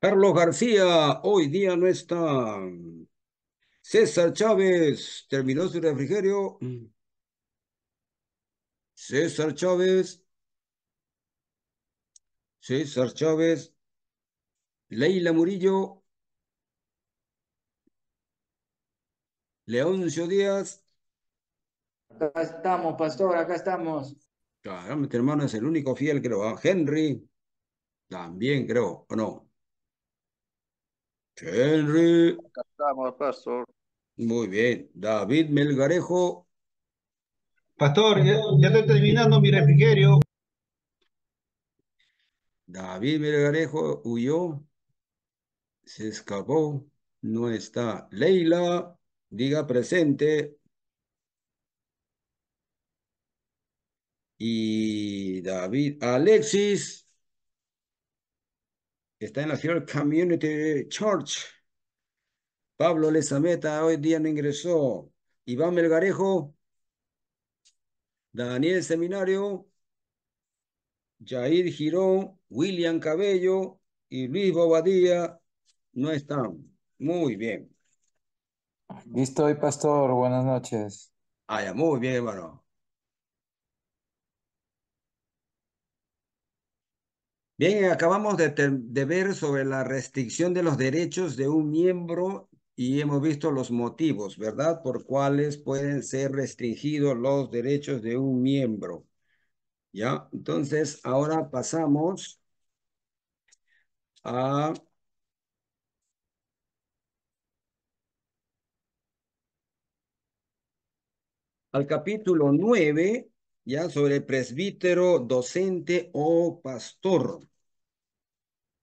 Carlos García hoy día no está. César Chávez terminó su refrigerio. César Chávez. César Chávez. Leila Murillo. Leoncio Díaz. Acá estamos, pastor, acá estamos. Claro, mi este hermano es el único fiel, creo. ¿ah? Henry, también creo, ¿o no? Henry. Acá estamos, pastor. Muy bien. David Melgarejo. Pastor, ya, estoy terminando mi refrigerio. David Melgarejo huyó, se escapó, no está. Leila, diga presente. Y David Alexis está en la ciudad Community Church. Pablo Lezameta hoy día no ingresó. Iván Melgarejo. Daniel Seminario. Jair Girón. William Cabello. Y Luis Bobadilla no están. Muy bien. Listo, pastor. Buenas noches. Ah, ya, muy bien, hermano. Bien, acabamos de, ver sobre la restricción de los derechos de un miembro y hemos visto los motivos, ¿verdad? Por cuáles pueden ser restringidos los derechos de un miembro. ¿Ya? Entonces, ahora pasamos a... Al capítulo 9, ya sobre presbítero, docente o pastor.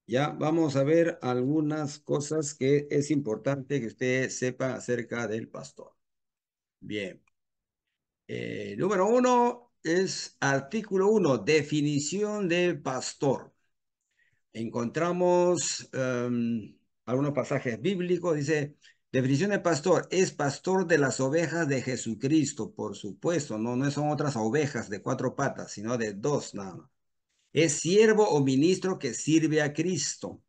Ya vamos a ver algunas cosas que es importante que usted sepa acerca del pastor. Bien. Eh, número uno es artículo uno, definición del pastor. Encontramos em, algunos pasajes bíblicos, dice, definición de pastor, es pastor de las ovejas de Jesucristo, por supuesto, no, no son otras ovejas de cuatro patas, sino de dos nada es siervo o ministro que sirve a Cristo.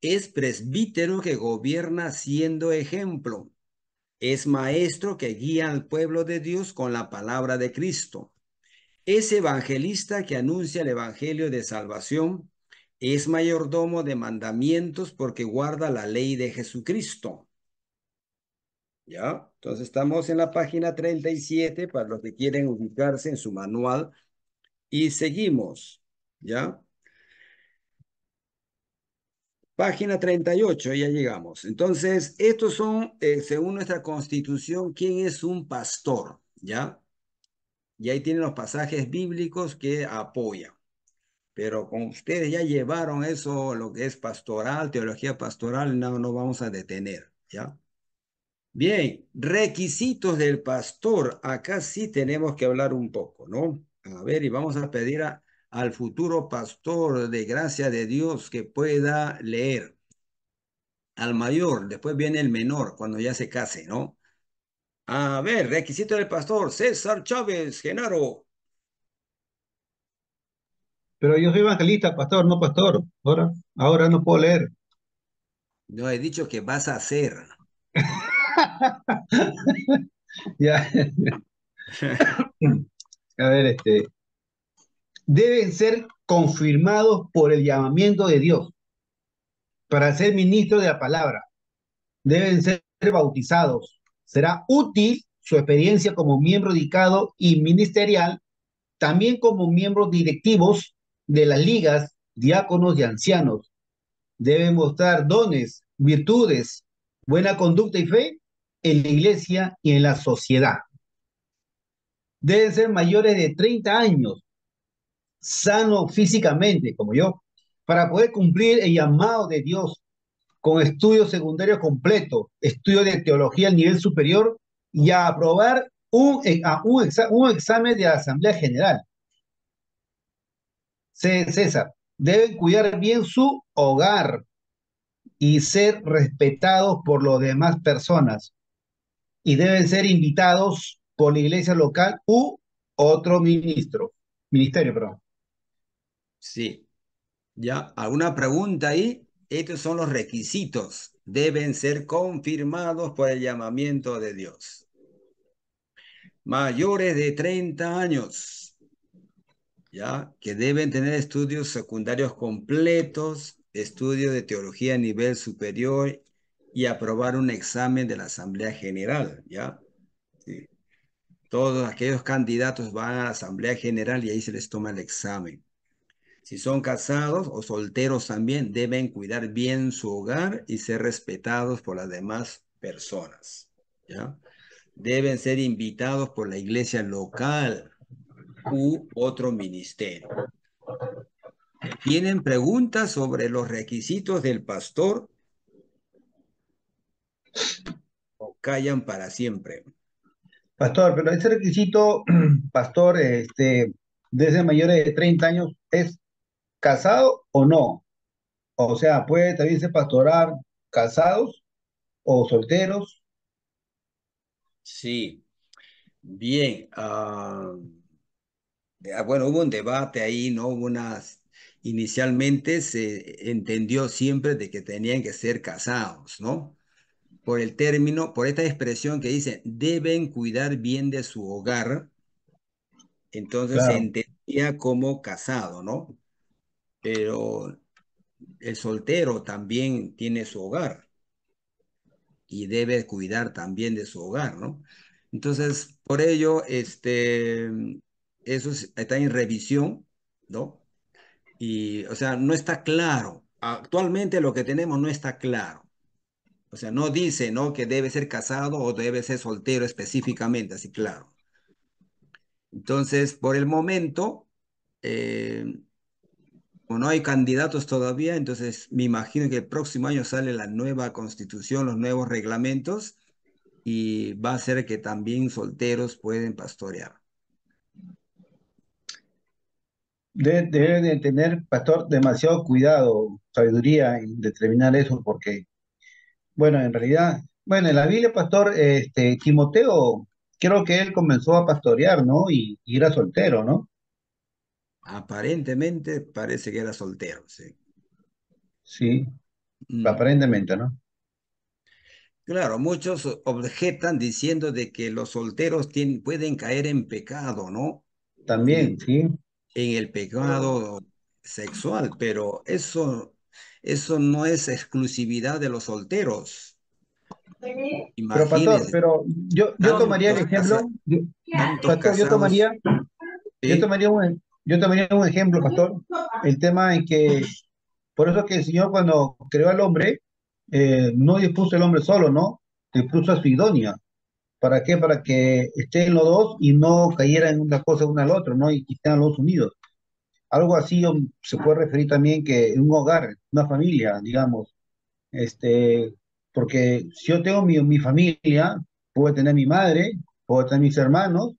Es presbítero que gobierna siendo ejemplo. Es maestro que guía al pueblo de Dios con la palabra de Cristo. Es evangelista que anuncia el evangelio de salvación. Es mayordomo de mandamientos porque guarda la ley de Jesucristo. ¿Ya? Entonces estamos en la página 37 para los que quieren ubicarse en su manual. Y seguimos. ¿Ya? Página 38, ya llegamos. Entonces, estos son, eh, según nuestra constitución, ¿quién es un pastor? ¿Ya? Y ahí tienen los pasajes bíblicos que apoyan. Pero con ustedes ya llevaron eso, lo que es pastoral, teología pastoral, no nos vamos a detener, ¿ya? Bien, requisitos del pastor. Acá sí tenemos que hablar un poco, ¿no? A ver, y vamos a pedir a, al futuro pastor de gracia de Dios que pueda leer. Al mayor, después viene el menor cuando ya se case, ¿no? A ver, requisito del pastor, César Chávez, Genaro. Pero yo soy evangelista, pastor, no pastor. Ahora, ahora no puedo leer. No, he dicho que vas a hacer. ya. a ver, este deben ser confirmados por el llamamiento de Dios para ser ministros de la palabra. Deben ser bautizados. Será útil su experiencia como miembro dedicado y ministerial, también como miembros directivos de las ligas, diáconos y ancianos. Deben mostrar dones, virtudes, buena conducta y fe en la iglesia y en la sociedad. Deben ser mayores de 30 años sano físicamente, como yo, para poder cumplir el llamado de Dios con estudio secundario completo, estudio de teología al nivel superior y a aprobar un, eh, un, examen de Asamblea General. César, deben cuidar bien su hogar y ser respetados por las demás personas y deben ser invitados por la iglesia local u otro ministro, ministerio, perdón. Sí. ¿Ya? ¿Alguna pregunta ahí? Estos son los requisitos. Deben ser confirmados por el llamamiento de Dios. Mayores de 30 años, ¿ya? Que deben tener estudios secundarios completos, estudios de teología a nivel superior y aprobar un examen de la Asamblea General, ¿ya? Todos aquellos candidatos van a la Asamblea General y ahí se les toma el examen. Si son casados o solteros también, deben cuidar bien su hogar y ser respetados por las demás personas. ¿ya? Deben ser invitados por la iglesia local u otro ministerio. ¿Tienen preguntas sobre los requisitos del pastor? ¿O callan para siempre? Pastor, pero ese requisito, pastor, este, desde mayores de 30 años, ¿es casado o no. O sea, puede también ser pastorar casados o solteros. Sí. Bien. Ah, ah, bueno, hubo un debate ahí, ¿no? Hubo unas... Inicialmente se entendió siempre de que tenían que ser casados, ¿no? Por el término, por esta expresión que dice, deben cuidar bien de su hogar. Entonces se entendía como casado, ¿no? pero el soltero también tiene su hogar y debe cuidar también de su hogar, ¿no? Entonces, por ello, este, eso está en revisión, ¿no? Y, o sea, no está claro. Actualmente lo que tenemos no está claro. O sea, no dice, ¿no? Que debe ser casado o debe ser soltero específicamente, así claro. Entonces, por el momento, eh, no hay candidatos todavía, entonces me imagino que el próximo año sale la nueva constitución, los nuevos reglamentos y va a ser que también solteros pueden pastorear. Debe, de tener, pastor, demasiado cuidado, sabiduría en determinar eso, porque, bueno, en realidad, bueno, en la Biblia, pastor, este, Timoteo, creo que él comenzó a pastorear, ¿no? Y, y era soltero, ¿no? aparentemente parece que era soltero, sí. Sí, mm. aparentemente, ¿no? Claro, muchos objetan diciendo de que los solteros tienen, pueden caer en pecado, ¿no? También, sí. En el pecado sexual, pero eso, eso no es exclusividad de los solteros. Pero, pastor, yo, yo tomaría el ejemplo, yo, yo tomaría, yo tomaría yo también tengo un ejemplo, pastor, el tema en que, por eso que el Señor cuando creó al hombre, eh, no dispuso el hombre solo, ¿no? Dispuso a su idónea. ¿Para qué? Para que estén los dos y no cayeran una cosa una al otro, ¿no? Y, que estén los dos unidos. Algo así se puede referir también que un hogar, una familia, digamos, este, porque si yo tengo mi, mi familia, puedo tener mi madre, puedo tener mis hermanos,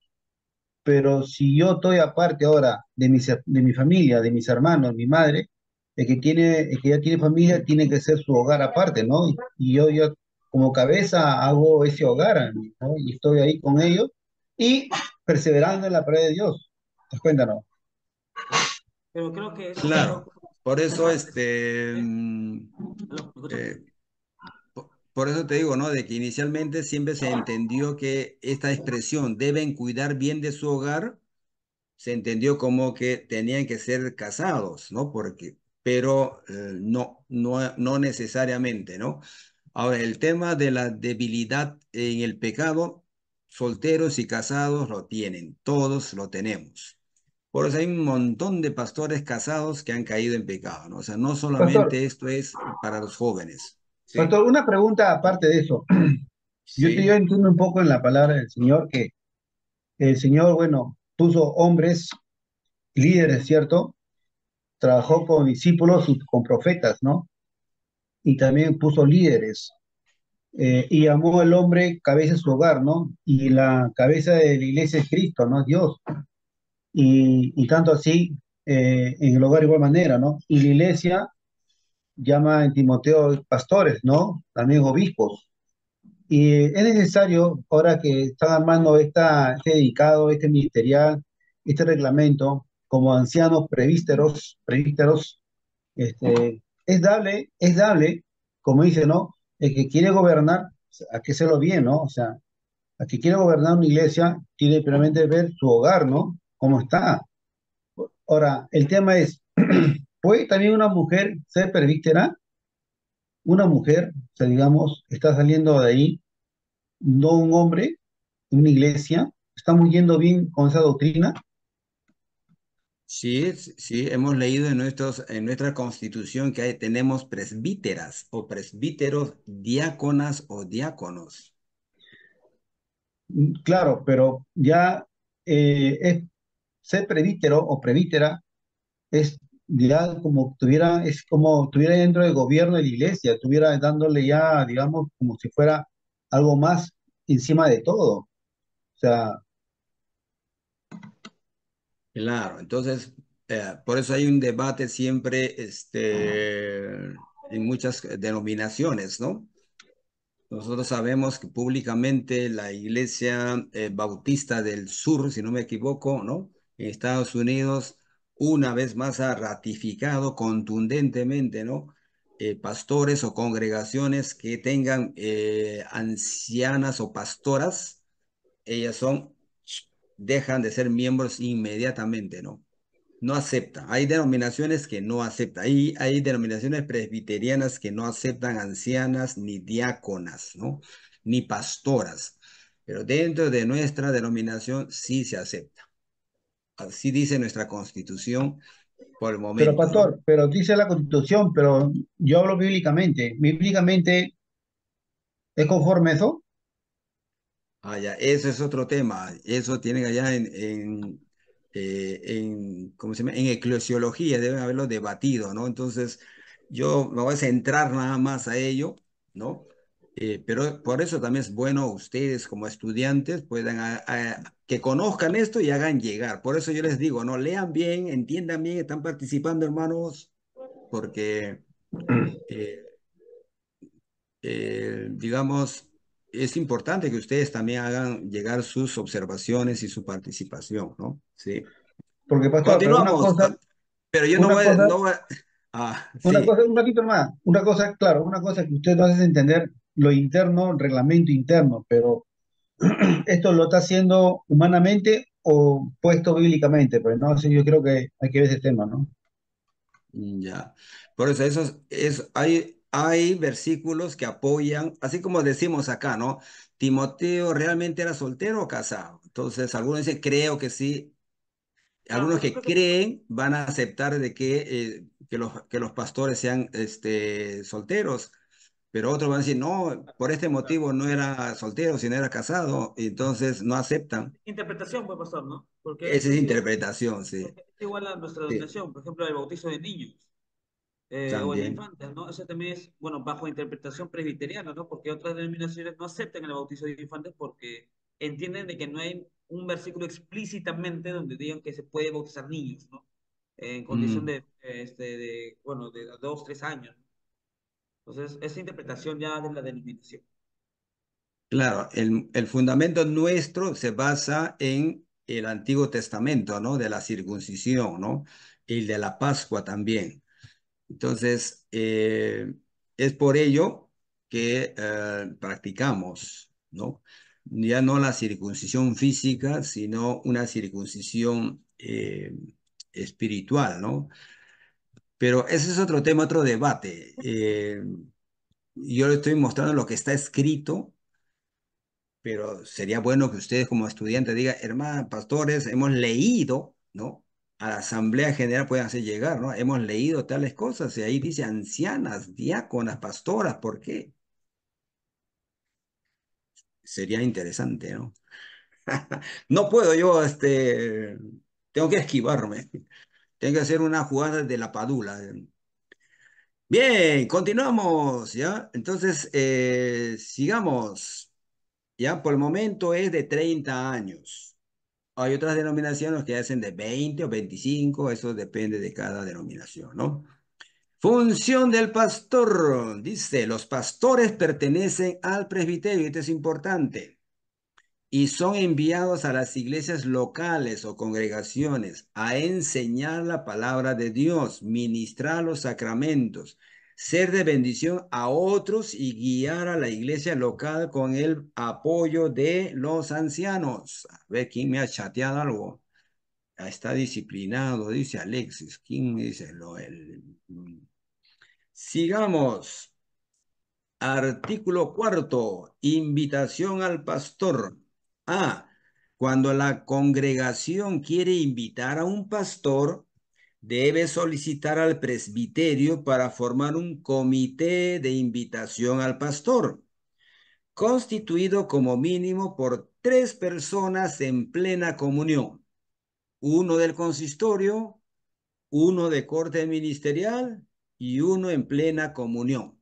pero si yo estoy aparte ahora de, mi familia, de mis hermanos, mi madre, el que, tiene, que ya tiene familia tiene que ser su hogar aparte, ¿no? Y, yo, yo como cabeza hago ese hogar, Y estoy ahí con ellos y perseverando en la pared de Dios. ¿Te cuenta, no? Pero creo que... Claro, por eso este... Mm, eh, por eso te digo, ¿no? De que inicialmente siempre se ah. entendió que esta expresión deben cuidar bien de su hogar se entendió como que tenían que ser casados, ¿no? Porque, pero eh, no, no, no necesariamente, ¿no? Ahora, el tema de la debilidad en el pecado, solteros y casados lo tienen, todos lo tenemos. Por eso hay un montón de pastores casados que han caído en pecado, ¿no? O sea, no solamente esto es para los jóvenes. ¿sí? pregunta aparte de eso. yo entiendo un poco en la palabra del Señor que el Señor, bueno, puso hombres, líderes, ¿cierto? Trabajó con discípulos y con profetas, ¿no? Y también puso líderes. Eh, y llamó al hombre cabeza de su hogar, ¿no? Y la cabeza de la iglesia es Cristo, ¿no? es Dios. Y, tanto así, eh, en el hogar de igual manera, ¿no? Y la iglesia llama en Timoteo pastores, ¿no? También obispos. Y es necesario, ahora que está armando esta, este dedicado, este ministerial, este reglamento, como ancianos prevísteros, prevísteros, este, es dable, es dable, como dice, ¿no? El que quiere gobernar, a que se lo bien, ¿no? O sea, a que quiere gobernar una iglesia, tiene primeramente ver su hogar, ¿no? Cómo está. Ahora, el tema es, ¿puede también una mujer ser prevístera? una mujer, digamos, está saliendo de ahí, no un hombre, una iglesia, estamos yendo bien con esa doctrina. Sí, sí, hemos leído en, nuestros, en nuestra constitución que tenemos presbíteras o presbíteros, diáconas o diáconos. Mm, claro, pero ya eh, es, ser presbítero o presbítera es ya como tuviera, es como tuviera dentro del gobierno de la iglesia, estuviera dándole ya, digamos, como si fuera algo más encima de todo. O sea. Claro, entonces, eh, por eso hay un debate siempre este, en muchas denominaciones, ¿no? Nosotros sabemos que públicamente la iglesia eh, bautista del sur, si no me equivoco, ¿no? En Estados Unidos una vez más ha ratificado contundentemente, ¿no? Eh, pastores o congregaciones que tengan eh, ancianas o pastoras, ellas son, dejan de ser miembros inmediatamente, ¿no? No acepta. Hay denominaciones que no aceptan. Hay, hay denominaciones presbiterianas que no aceptan ancianas ni diáconas, ¿no? Ni pastoras. Pero dentro de nuestra denominación sí se acepta así dice nuestra constitución por el momento. Pero pastor, pero dice la constitución, pero yo hablo bíblicamente. Bíblicamente, ¿es conforme eso? Ah, ya, eso es otro tema. Eso tienen allá en, en, eh, en ¿cómo se llama? En eclesiología, deben haberlo debatido, ¿no? Entonces, yo me voy a centrar nada más a ello, ¿no? Eh, pero por eso también es bueno ustedes como estudiantes puedan ah, ah, que conozcan esto y hagan llegar. Por eso yo les digo, no lean bien, entiendan bien, están participando hermanos, porque eh, eh, digamos es importante que ustedes también hagan llegar sus observaciones y su participación, ¿no? Sí. Porque pastor, Continuamos, pero, pero yo no voy, a... Ah, una cosa, un ratito más, una cosa, claro, una cosa que ustedes no hace entender lo interno, reglamento interno, pero esto lo está haciendo humanamente o puesto bíblicamente, pero no, sé yo creo que hay que ver ese tema, ¿no? Mm, ya, por eso, es, hay, hay versículos que apoyan, así como decimos acá, ¿no? Timoteo realmente era soltero o casado. Entonces, algunos dicen, creo que sí. Algunos que creen van a aceptar de que, eh, que, los, que los pastores sean este, solteros pero otros van a decir, no, por este motivo no era soltero, sino era casado, entonces no aceptan. Interpretación puede pasar, ¿no? Porque Esa es, interpretación, sí. Es igual a nuestra denominación, por ejemplo, el bautizo de niños eh, o de infantes, ¿no? Eso también es, bueno, bajo interpretación presbiteriana, ¿no? Porque otras denominaciones no aceptan el bautizo de infantes porque entienden de que no hay un versículo explícitamente donde digan que se puede bautizar niños, ¿no? En condición mm. de, este, de, bueno, de dos, tres años, entonces, esa interpretación ya de la delimitación. Claro, el, fundamento nuestro se basa en el Antiguo Testamento, ¿no? De la circuncisión, ¿no? Y de la Pascua también. Entonces, eh, es por ello que eh, practicamos, ¿no? Ya no la circuncisión física, sino una circuncisión eh, espiritual, ¿no? Pero ese es otro tema, otro debate. Eh, yo le estoy mostrando lo que está escrito, pero sería bueno que ustedes como estudiantes digan, hermanos, pastores, hemos leído, ¿no? A la Asamblea General pueden hacer llegar, ¿no? Hemos leído tales cosas y ahí dice ancianas, diáconas, pastoras, ¿por qué? Sería interesante, ¿no? no puedo yo, este, tengo que esquivarme. Tiene que hacer una jugada de la padula. Bien, continuamos, ¿ya? Entonces, eh, sigamos. Ya, por el momento es de 30 años. Hay otras denominaciones que hacen de 20 o 25, eso depende de cada denominación, ¿no? Función del pastor. Dice, los pastores pertenecen al presbiterio, esto es importante y son enviados a las iglesias locales o congregaciones a enseñar la palabra de Dios, ministrar los sacramentos, ser de bendición a otros y guiar a la iglesia local con el apoyo de los ancianos. A ver, ¿quién me ha chateado algo? Está disciplinado, dice Alexis. ¿Quién me dice lo? Mm. Sigamos. Artículo cuarto, invitación al pastor. A. Ah, cuando la congregación quiere invitar a un pastor, debe solicitar al presbiterio para formar un comité de invitación al pastor, constituido como mínimo por tres personas en plena comunión, uno del consistorio, uno de corte ministerial y uno en plena comunión.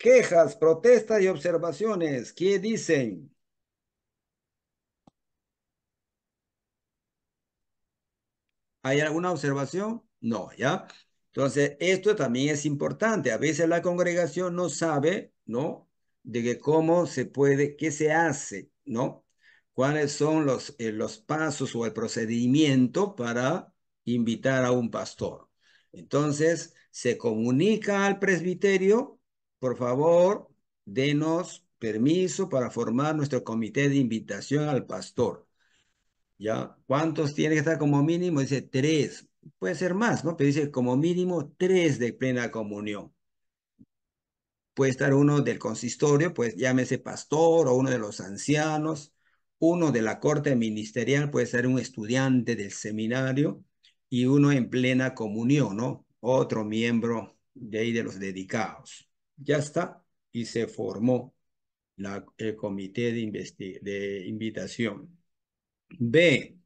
Quejas, protestas y observaciones. ¿Qué dicen? ¿Hay alguna observación? No, ¿ya? Entonces, esto también es importante. A veces la congregación no sabe, ¿no? De que cómo se puede, qué se hace, ¿no? Cuáles son los, eh, los pasos o el procedimiento para invitar a un pastor. Entonces, se comunica al presbiterio por favor, denos permiso para formar nuestro comité de invitación al pastor. ¿Ya? ¿Cuántos tiene que estar como mínimo? Dice tres. Puede ser más, ¿no? Pero dice como mínimo tres de plena comunión. Puede estar uno del consistorio, pues llámese pastor o uno de los ancianos, uno de la corte ministerial, puede ser un estudiante del seminario y uno en plena comunión, ¿no? Otro miembro de ahí de los dedicados ya está, y se formó el comité de invitación. B.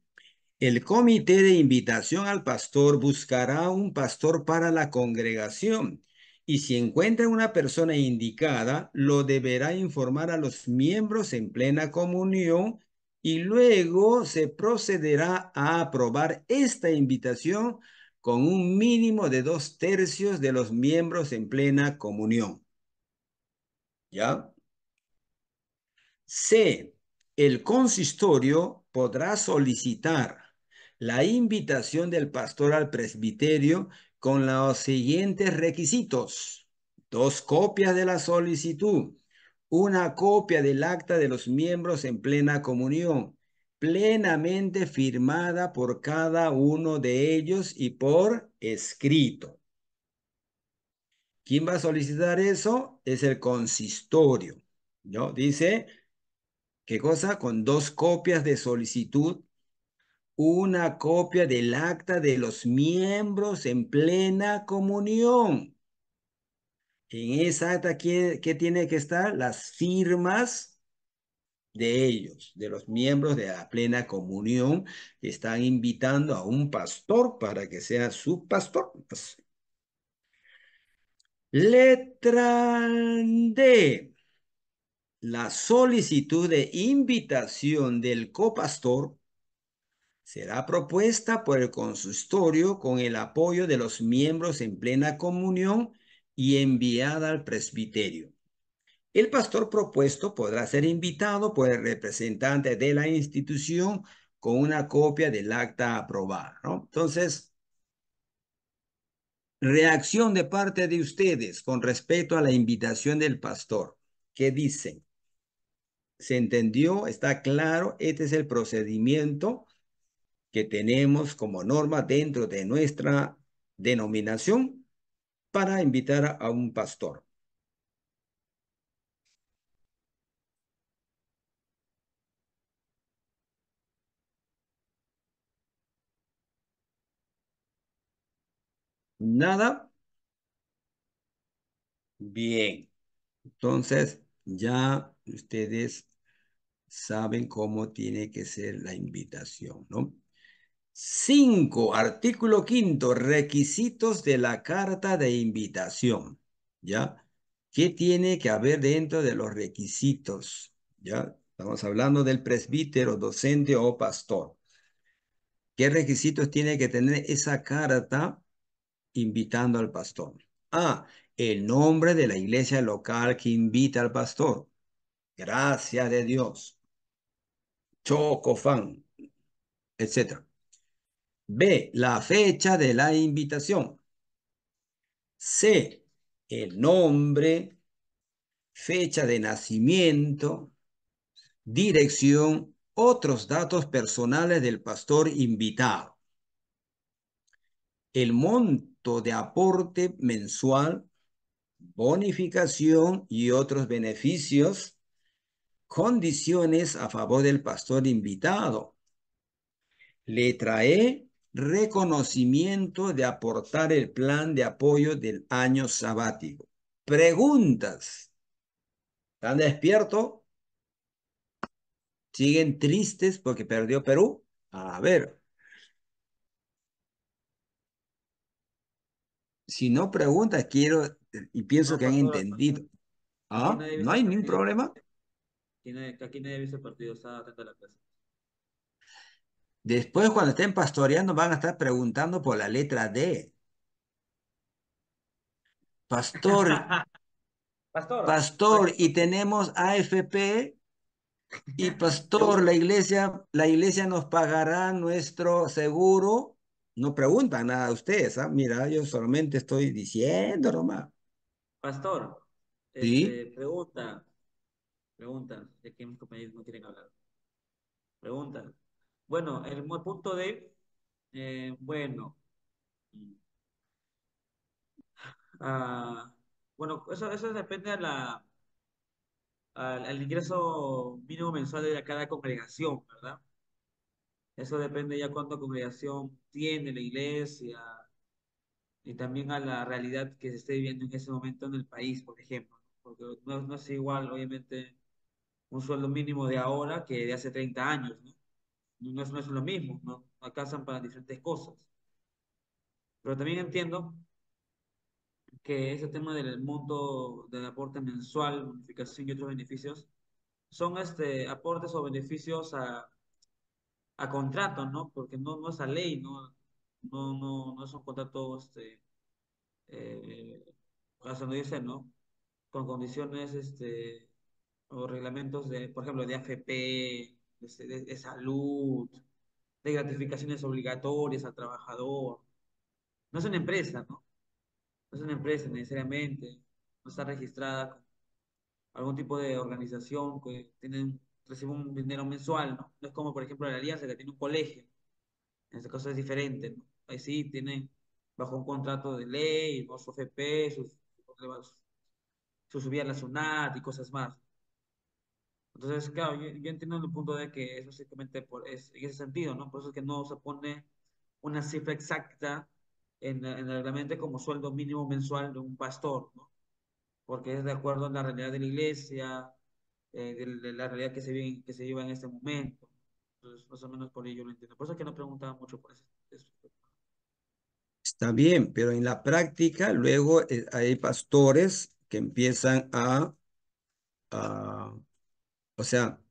El comité de invitación al pastor buscará un pastor para la congregación y si encuentra una persona indicada, lo deberá informar a los miembros en plena comunión y luego se procederá a aprobar esta invitación con un mínimo de dos tercios de los miembros en plena comunión. ¿Ya? C. El consistorio podrá solicitar la invitación del pastor al presbiterio con los siguientes requisitos. Dos copias de la solicitud, una copia del acta de los miembros en plena comunión, plenamente firmada por cada uno de ellos y por escrito. ¿Quién va a solicitar eso? Es el consistorio. ¿no? Dice, ¿qué cosa? Con dos copias de solicitud, una copia del acta de los miembros en plena comunión. En esa acta, ¿qué, tiene que estar? Las firmas de ellos, de los miembros de la plena comunión que están invitando a un pastor para que sea su pastor. Pues, Letra D. La solicitud de invitación del copastor será propuesta por el consistorio con el apoyo de los miembros en plena comunión y enviada al presbiterio. El pastor propuesto podrá ser invitado por el representante de la institución con una copia del acta aprobada. Entonces, reacción de parte de ustedes con respecto a la invitación del pastor. ¿Qué dicen? ¿Se entendió? ¿Está claro? Este es el procedimiento que tenemos como norma dentro de nuestra denominación para invitar a un pastor. Nada. Bien. Entonces, ya ustedes saben cómo tiene que ser la invitación, ¿no? Cinco, artículo quinto, requisitos de la carta de invitación, ¿ya? ¿Qué tiene que haber dentro de los requisitos? ¿Ya? Estamos hablando del presbítero, docente o pastor. ¿Qué requisitos tiene que tener esa carta invitando al pastor. A. Ah, el nombre de la iglesia local que invita al pastor. Gracias de Dios. Chocofán. etc. B, la fecha de la invitación. C, el nombre, fecha de nacimiento, dirección, otros datos personales del pastor invitado. El monte de aporte mensual, bonificación y otros beneficios, condiciones a favor del pastor invitado. Le trae reconocimiento de aportar el plan de apoyo del año sabático. Preguntas. ¿Están despiertos? ¿Siguen tristes porque perdió Perú? A ver, si no preguntas, quiero y pienso que han entendido. ¿Ah? ¿No hay ningún problema? partido, la Después, cuando estén pastoreando, van a estar preguntando por la letra D. Pastor. pastor. Pastor, y tenemos AFP. Y pastor, la iglesia, la iglesia nos pagará nuestro seguro no preguntan nada a ustedes, ¿ah? Mira, yo solamente estoy diciendo nomás. Pastor, ¿Sí? Este, pregunta, pregunta, De qué mis compañeros no quieren hablar. Pregunta. Bueno, el, punto de, eh, bueno, ah, bueno, eso, eso depende a la, al ingreso mínimo mensual de cada congregación, ¿verdad? Eso depende ya cuánta congregación tiene la iglesia y también a la realidad que se esté viviendo en ese momento en el país, por ejemplo. Porque no, es igual, obviamente, un sueldo mínimo de ahora que de hace 30 años, ¿no? No es, lo mismo, ¿no? Alcanzan para diferentes cosas. Pero también entiendo que ese tema del monto del aporte mensual, bonificación y otros beneficios, son este, aportes o beneficios a, a contratos, ¿no? Porque no, no es a ley, no, no, no, no son contratos, este, eh, no Con condiciones, este, o reglamentos de, por ejemplo, de AFP, este, de, salud, de gratificaciones obligatorias al trabajador. No es una empresa, ¿no? No es una empresa necesariamente, no está registrada con algún tipo de organización que tiene Recibe un dinero mensual, ¿no? No es como, por ejemplo, la alianza que tiene un colegio. En este caso es diferente, ¿no? Ahí sí tiene bajo un contrato de ley, su FP, sus, sus, su subida a la SUNAT y cosas más. Entonces, claro, yo, entiendo el punto de que es básicamente por, es, en ese sentido, ¿no? Por eso es que no se pone una cifra exacta en, el reglamento como sueldo mínimo mensual de un pastor, ¿no? Porque es de acuerdo a la realidad de la iglesia, eh, de, la realidad que se, vive, que se lleva en este momento. Entonces, más o menos por ello lo entiendo. Por eso es que no preguntaba mucho por eso. Está bien, pero en la práctica luego eh, hay pastores que empiezan a, a, o sea,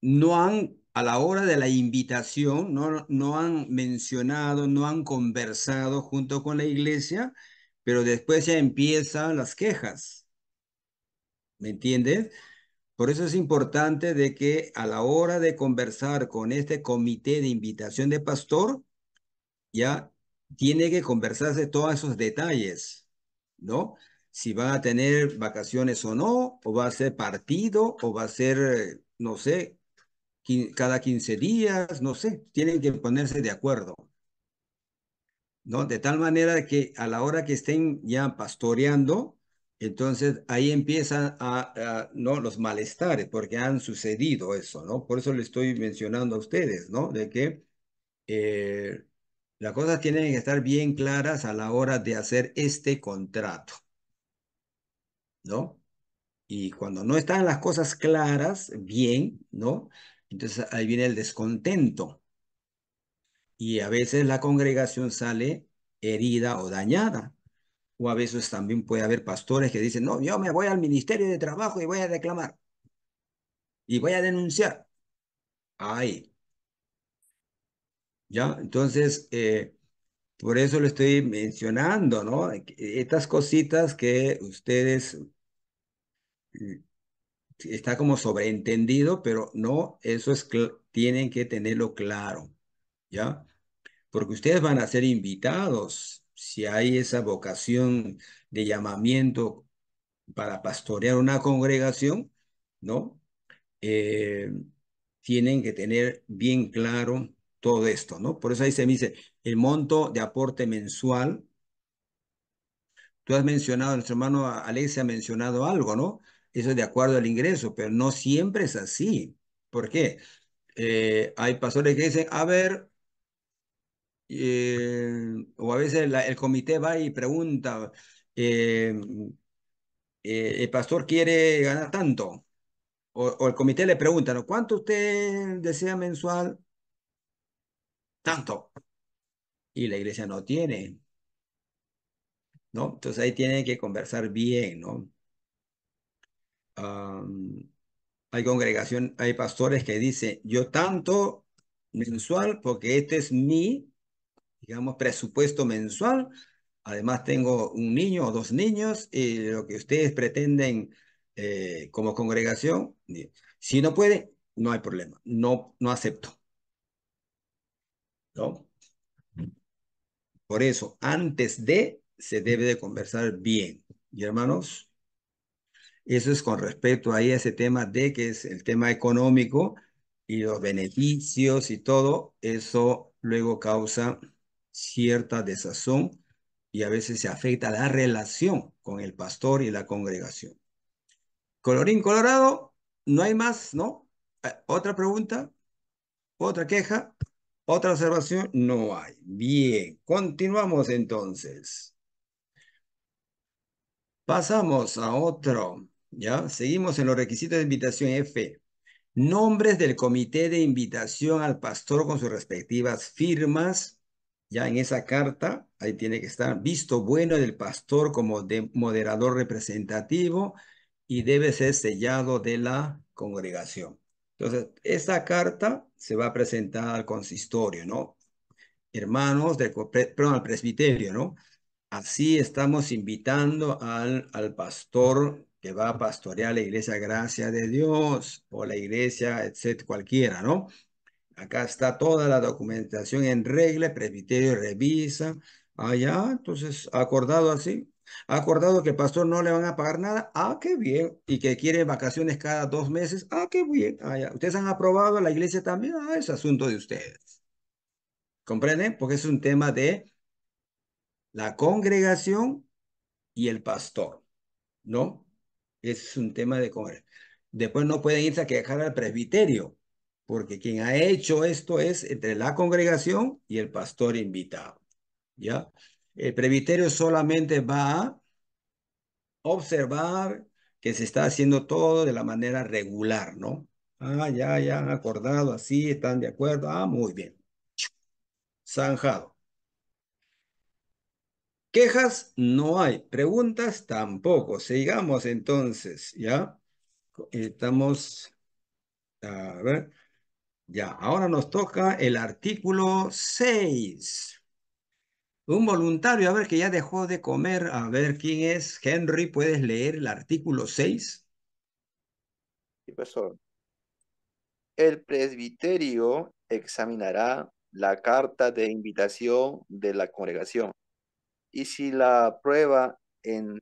no han, a la hora de la invitación, no, no han mencionado, no han conversado junto con la iglesia, pero después ya empiezan las quejas. ¿Me entiendes? Por eso es importante de que a la hora de conversar con este comité de invitación de pastor, ya tiene que conversarse todos esos detalles, ¿no? Si va a tener vacaciones o no, o va a ser partido, o va a ser, eh, no sé, cada 15 días, no sé, tienen que ponerse de acuerdo. ¿No? De tal manera que a la hora que estén ya pastoreando, entonces ahí empiezan no los malestares porque han sucedido eso, ¿no? Por eso le estoy mencionando a ustedes, ¿no? De que eh, las cosas tienen que estar bien claras a la hora de hacer este contrato, ¿no? Y cuando no están las cosas claras, bien, ¿no? Entonces ahí viene el descontento. Y a veces la congregación sale herida o dañada, o a veces también puede haber pastores que dicen, no, yo me voy al Ministerio de Trabajo y voy a reclamar. Y voy a denunciar. Ahí. ¿Ya? Entonces, eh, por eso lo estoy mencionando, ¿no? Estas cositas que ustedes mm, está como sobreentendido, pero no, eso es tienen que tenerlo claro, ¿ya? Porque ustedes van a ser invitados si hay esa vocación de llamamiento para pastorear una congregación, ¿no? Eh, tienen que tener bien claro todo esto, ¿no? Por eso ahí se me dice el monto de aporte mensual. Tú has mencionado, nuestro hermano Alexia ha mencionado algo, ¿no? Eso es de acuerdo al ingreso, pero no siempre es así. ¿Por qué? Eh, hay pastores que dicen, a ver, eh, o a veces el comité va y pregunta, eh, eh, el pastor quiere ganar tanto, o, el comité le pregunta, ¿cuánto usted desea mensual? Tanto. Y la iglesia no tiene. ¿No? Entonces ahí tiene que conversar bien, ¿no? hay congregación, hay pastores que dicen, yo tanto mensual porque este es mi digamos, presupuesto mensual. Además tengo un niño o dos niños y lo que ustedes pretenden eh, como congregación, si no puede, no hay problema, no, no acepto. ¿No? Por eso, antes de, se debe de conversar bien. Y hermanos, eso es con respecto a ese tema de que es el tema económico y los beneficios y todo, eso luego causa cierta desazón y a veces se afecta la relación con el pastor y la congregación. Colorín colorado, no hay más, ¿no? Eh, otra pregunta, otra queja, otra observación, no hay. Bien, continuamos entonces. Pasamos a otro, ¿ya? Seguimos en los requisitos de invitación F. Nombres del comité de invitación al pastor con sus respectivas firmas ya en esa carta, ahí tiene que estar visto bueno del pastor como de moderador representativo y debe ser sellado de la congregación. Entonces, esa carta se va a presentar al consistorio, ¿no? Hermanos, del, perdón, al presbiterio, ¿no? Así estamos invitando al, al pastor que va a pastorear la iglesia Gracia de Dios o la iglesia, etcétera, cualquiera, ¿no? Acá está toda la documentación en regla, el presbiterio revisa. Allá, ah, entonces, acordado así. Acordado que el pastor no le van a pagar nada. Ah, qué bien. Y que quiere vacaciones cada dos meses. Ah, qué bien. Ah, ustedes han aprobado la iglesia también. Ah, es asunto de ustedes. ¿Comprenden? Porque es un tema de la congregación y el pastor. ¿No? Es un tema de congregación. Después no pueden irse a dejar al presbiterio porque quien ha hecho esto es entre la congregación y el pastor invitado. ¿Ya? El presbiterio solamente va a observar que se está haciendo todo de la manera regular, ¿no? Ah, ya, ya han acordado así, están de acuerdo. Ah, muy bien. Zanjado. Quejas no hay, preguntas tampoco. Sigamos entonces, ¿ya? Estamos, a ver, ya, ahora nos toca el artículo 6. Un voluntario, a ver, que ya dejó de comer, a ver quién es. Henry, ¿puedes leer el artículo 6? Sí, profesor. El presbiterio examinará la carta de invitación de la congregación y si la aprueba en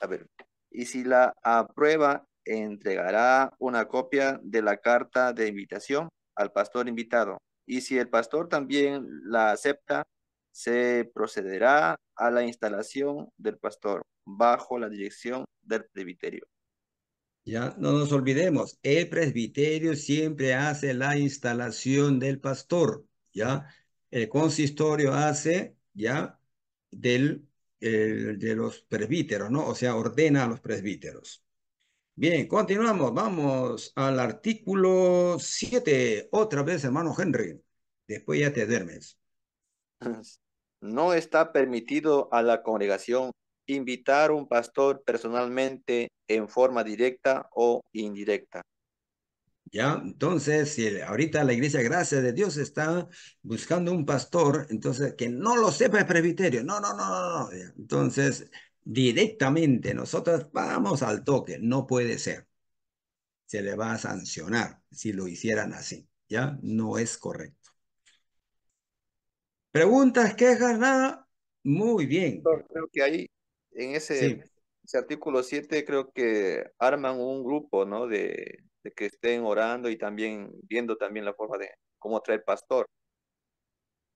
a ver, y si la aprueba entregará una copia de la carta de invitación al pastor invitado. Y si el pastor también la acepta, se procederá a la instalación del pastor bajo la dirección del presbiterio. Ya no nos olvidemos, el presbiterio siempre hace la instalación del pastor, ¿ya? El consistorio hace, ¿ya? Del, de los presbíteros, ¿no? O sea, ordena a los presbíteros. Bien, continuamos. Vamos al artículo 7. Otra vez, hermano Henry. Después ya te duermes. No está permitido a la congregación invitar un pastor personalmente en forma directa o indirecta. Ya, entonces, si ahorita la iglesia, gracias de Dios, está buscando un pastor, entonces que no lo sepa el presbiterio. No, no, no, no. no. Entonces, directamente nosotros vamos al toque, no puede ser. Se le va a sancionar si lo hicieran así, ¿ya? No es correcto. Preguntas, quejas, nada. Muy bien. Creo que ahí, en ese, artículo 7, creo que arman un grupo, ¿no? De, que estén orando y también viendo también la forma de cómo traer pastor.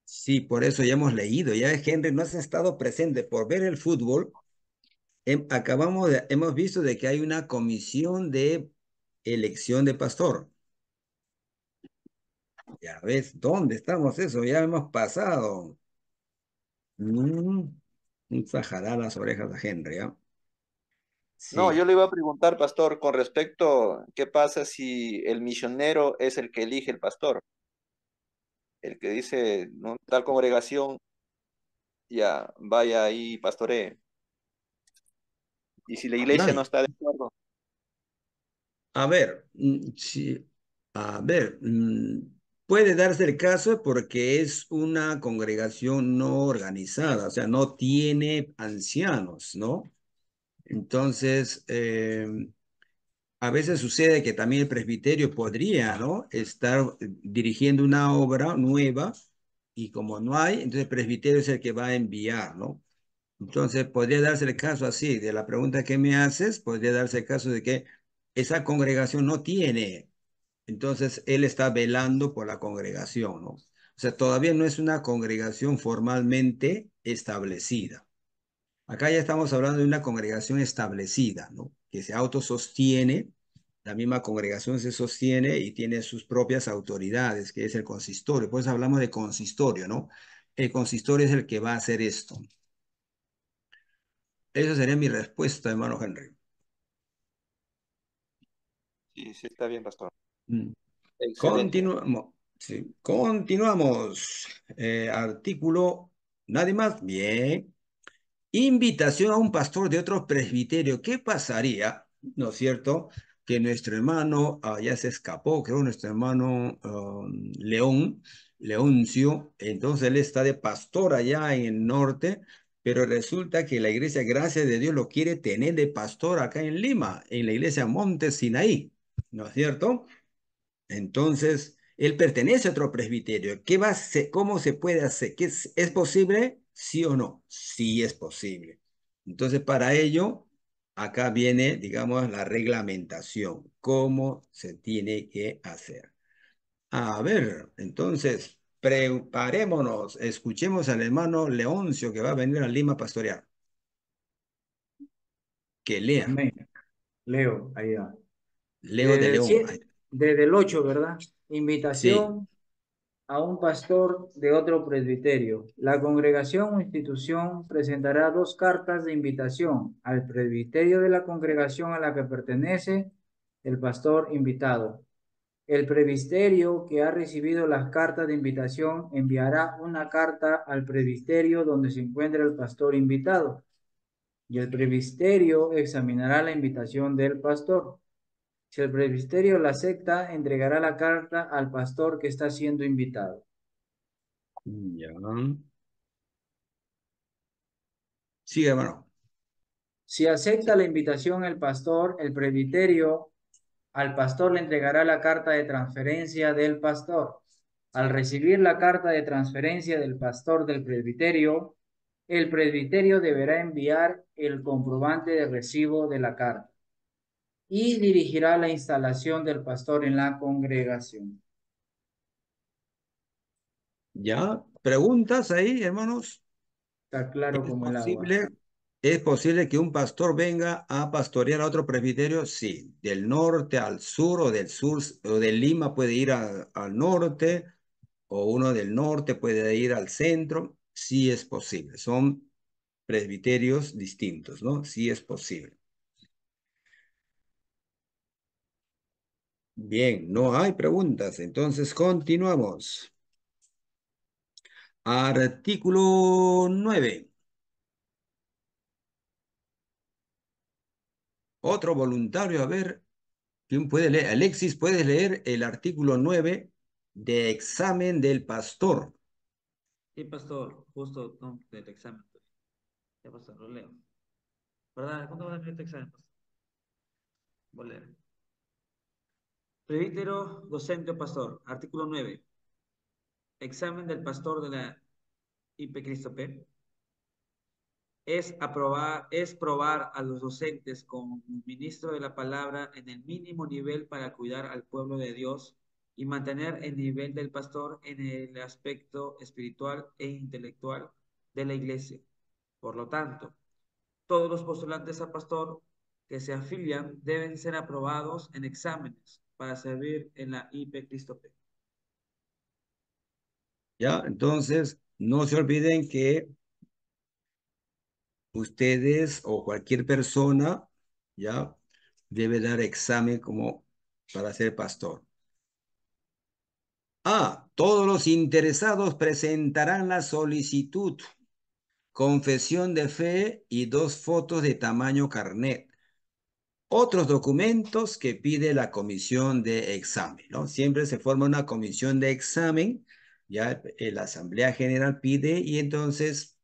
Sí, por eso ya hemos leído. Ya Henry no has estado presente por ver el fútbol acabamos de, hemos visto de que hay una comisión de elección de pastor. Ya ves, ¿dónde estamos eso? Ya hemos pasado. Mm, las orejas a Henry, ¿ah? No, yo le iba a preguntar, pastor, con respecto, ¿qué pasa si el misionero es el que elige el pastor? El que dice, ¿no? tal congregación, ya, vaya ahí, pastoree. Y si la iglesia no está de acuerdo. A ver, mm, a ver, mm, puede darse el caso porque es una congregación no organizada, o sea, no tiene ancianos, ¿no? Entonces, em, a veces sucede que también el presbiterio podría, ¿no? Estar eh, dirigiendo una obra nueva y como no hay, entonces el presbiterio es el que va a enviar, ¿no? Entonces, podría darse el caso así, de la pregunta que me haces, podría darse el caso de que esa congregación no tiene. Entonces, él está velando por la congregación, ¿no? O sea, todavía no es una congregación formalmente establecida. Acá ya estamos hablando de una congregación establecida, ¿no? Que se autosostiene, la misma congregación se sostiene y tiene sus propias autoridades, que es el consistorio. Por eso hablamos de consistorio, ¿no? El consistorio es el que va a hacer esto. Esa sería mi respuesta, hermano Henry. Sí, sí, está bien, pastor. Mm. Continuamos. Continuamos. Eh, artículo, nadie más. Bien. Invitación a un pastor de otro presbiterio. ¿Qué pasaría, no es cierto? Que nuestro hermano, allá ah, se escapó, creo, nuestro hermano um, León, Leoncio, entonces él está de pastor allá en el norte, pero resulta que la iglesia, gracias de Dios, lo quiere tener de pastor acá en Lima, en la iglesia Monte Sinaí, ¿no es cierto? Entonces, él pertenece a otro presbiterio. ¿Qué va ¿Cómo se puede hacer? ¿Qué es, ¿Es posible? ¿Sí o no? Sí es posible. Entonces, para ello, acá viene, digamos, la reglamentación, cómo se tiene que hacer. A ver, entonces, preparémonos, escuchemos al hermano Leoncio que va a venir a Lima Pastoral. pastorear. Que lea. Leo, ahí va. Leo de León. desde el 8, ¿verdad? Invitación a un pastor de otro presbiterio. La congregación o institución presentará dos cartas de invitación al presbiterio de la congregación a la que pertenece el pastor invitado el presbiterio que ha recibido las cartas de invitación enviará una carta al presbiterio donde se encuentra el pastor invitado y el presbiterio examinará la invitación del pastor. Si el previsterio la acepta, entregará la carta al pastor que está siendo invitado. hermano. Si acepta la invitación el pastor, el presbiterio al pastor le entregará la carta de transferencia del pastor. Al recibir la carta de transferencia del pastor del presbiterio, el presbiterio deberá enviar el comprobante de recibo de la carta y dirigirá la instalación del pastor en la congregación. ¿Ya? ¿Preguntas ahí, hermanos? Está claro como el agua. ¿Es posible que un pastor venga a pastorear a otro presbiterio? Sí, del norte al sur o del sur o de Lima puede ir al norte o uno del norte puede ir al centro. Sí es posible, son presbiterios distintos, ¿no? Sí es posible. Bien, no hay preguntas, entonces continuamos. Artículo 9. Otro voluntario, a ver, ¿quién puede leer? Alexis, puedes leer el artículo 9 de examen del pastor. Sí, pastor, justo no, del examen. Pues. Ya, pastor, lo leo. ¿Verdad? ¿Cuándo va a tener este examen, Voy a leer. Prevítero, docente o pastor, artículo 9. Examen del pastor de la IP Cristo P es, aprobar, es probar a los docentes como ministro de la palabra en el mínimo nivel para cuidar al pueblo de Dios y mantener el nivel del pastor en el aspecto espiritual e intelectual de la iglesia. Por lo tanto, todos los postulantes a pastor que se afilian deben ser aprobados en exámenes para servir en la IP Cristope. Ya, entonces, no se olviden que ustedes o cualquier persona, ¿ya? Debe dar examen como para ser pastor. A. Todos los interesados presentarán la solicitud, confesión de fe y dos fotos de tamaño carnet. Otros documentos que pide la comisión de examen, ¿no? Siempre se forma una comisión de examen, ya eh, la Asamblea General pide y entonces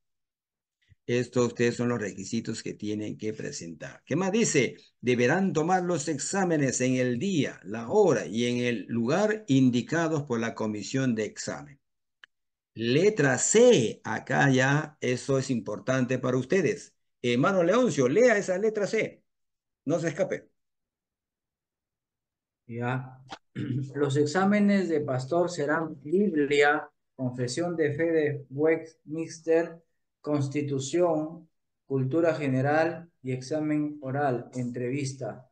estos ustedes son los requisitos que tienen que presentar. ¿Qué más dice? Deberán tomar los exámenes en el día, la hora y en el lugar indicados por la comisión de examen. Letra C, acá ya eso es importante para ustedes. Hermano Leoncio, lea esa letra C. No se escape. Ya. Los exámenes de pastor serán Biblia, confesión de fe de Westminster, Constitución, Cultura General y examen oral, entrevista.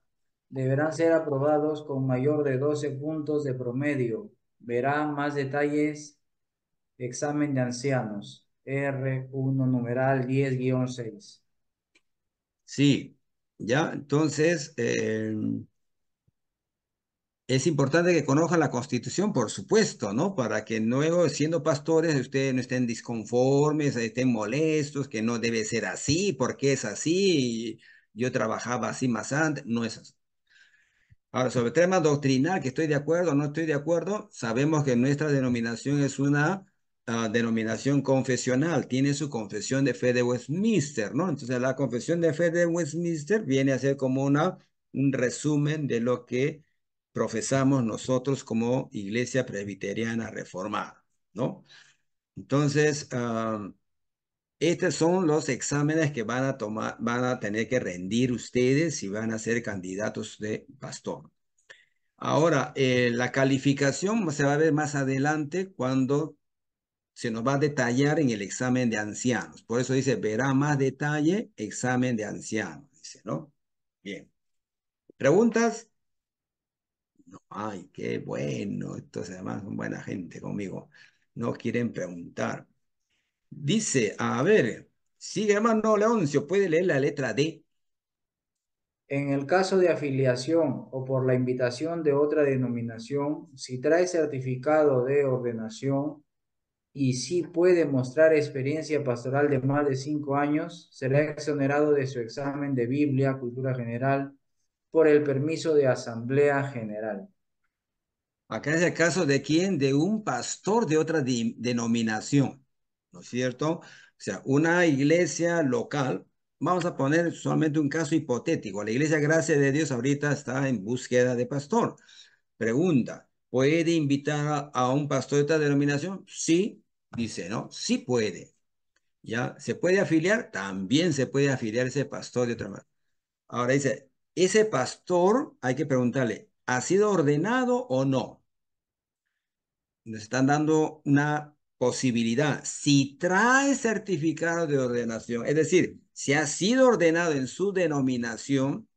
Deberán ser aprobados con mayor de 12 puntos de promedio. Verá más detalles, examen de ancianos, R1 numeral 10-6. Sí, ya, entonces, eh, es importante que conozcan la constitución, por supuesto, ¿no? Para que luego, siendo pastores, ustedes no estén disconformes, estén molestos, que no debe ser así, porque es así, y yo trabajaba así más antes, no es así. Ahora, sobre el tema doctrinal, que estoy de acuerdo o no estoy de acuerdo, sabemos que nuestra denominación es una ah, denominación confesional, tiene su confesión de fe de Westminster, ¿no? Entonces, la confesión de fe de Westminster viene a ser como una, un resumen de lo que profesamos nosotros como Iglesia Presbiteriana Reformada, ¿no? Entonces, estos son los exámenes que van a, tomar, van a tener que rendir ustedes si van a ser candidatos de pastor. Ahora, eh, la calificación se va a ver más adelante cuando se nos va a detallar en el examen de ancianos. Por eso dice, verá más detalle, examen de ancianos, dice, ¿no? Bien. ¿Preguntas? ay, qué bueno, estos además son buena gente conmigo, no quieren preguntar. Dice, a ver, sigue hermano Leoncio, ¿puede leer la letra D? En el caso de afiliación o por la invitación de otra denominación, si trae certificado de ordenación y si puede mostrar experiencia pastoral de más de cinco años, será exonerado de su examen de Biblia, cultura general, por el permiso de Asamblea General. Acá es el caso de quién? De un pastor de otra denominación, ¿no es cierto? O sea, una iglesia local, vamos a poner solamente un caso hipotético. La iglesia, Gracia de Dios, ahorita está en búsqueda de pastor. Pregunta, ¿puede invitar a, un pastor de otra denominación? Sí, dice, ¿no? Sí puede. ¿Ya? ¿Se puede afiliar? También se puede afiliar ese pastor de otra. Ahora dice, ese pastor, hay que preguntarle, ¿ha sido ordenado o no? Nos están dando una posibilidad. Si trae certificado de ordenación, es decir, si ha sido ordenado en su denominación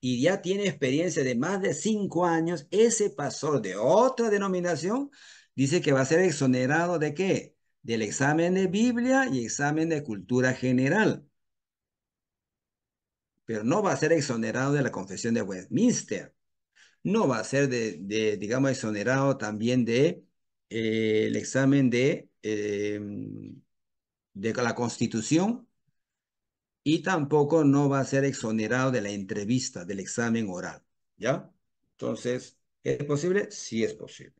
y ya tiene experiencia de más de cinco años, ese pastor de otra denominación dice que va a ser exonerado de qué? Del examen de Biblia y examen de cultura general pero no va a ser exonerado de la Confesión de Westminster. No va a ser, de, digamos, exonerado también de eh, examen de, em, de la Constitución y tampoco no va a ser exonerado de la entrevista, del examen oral. ¿Ya? Entonces, ¿es posible? Sí es posible.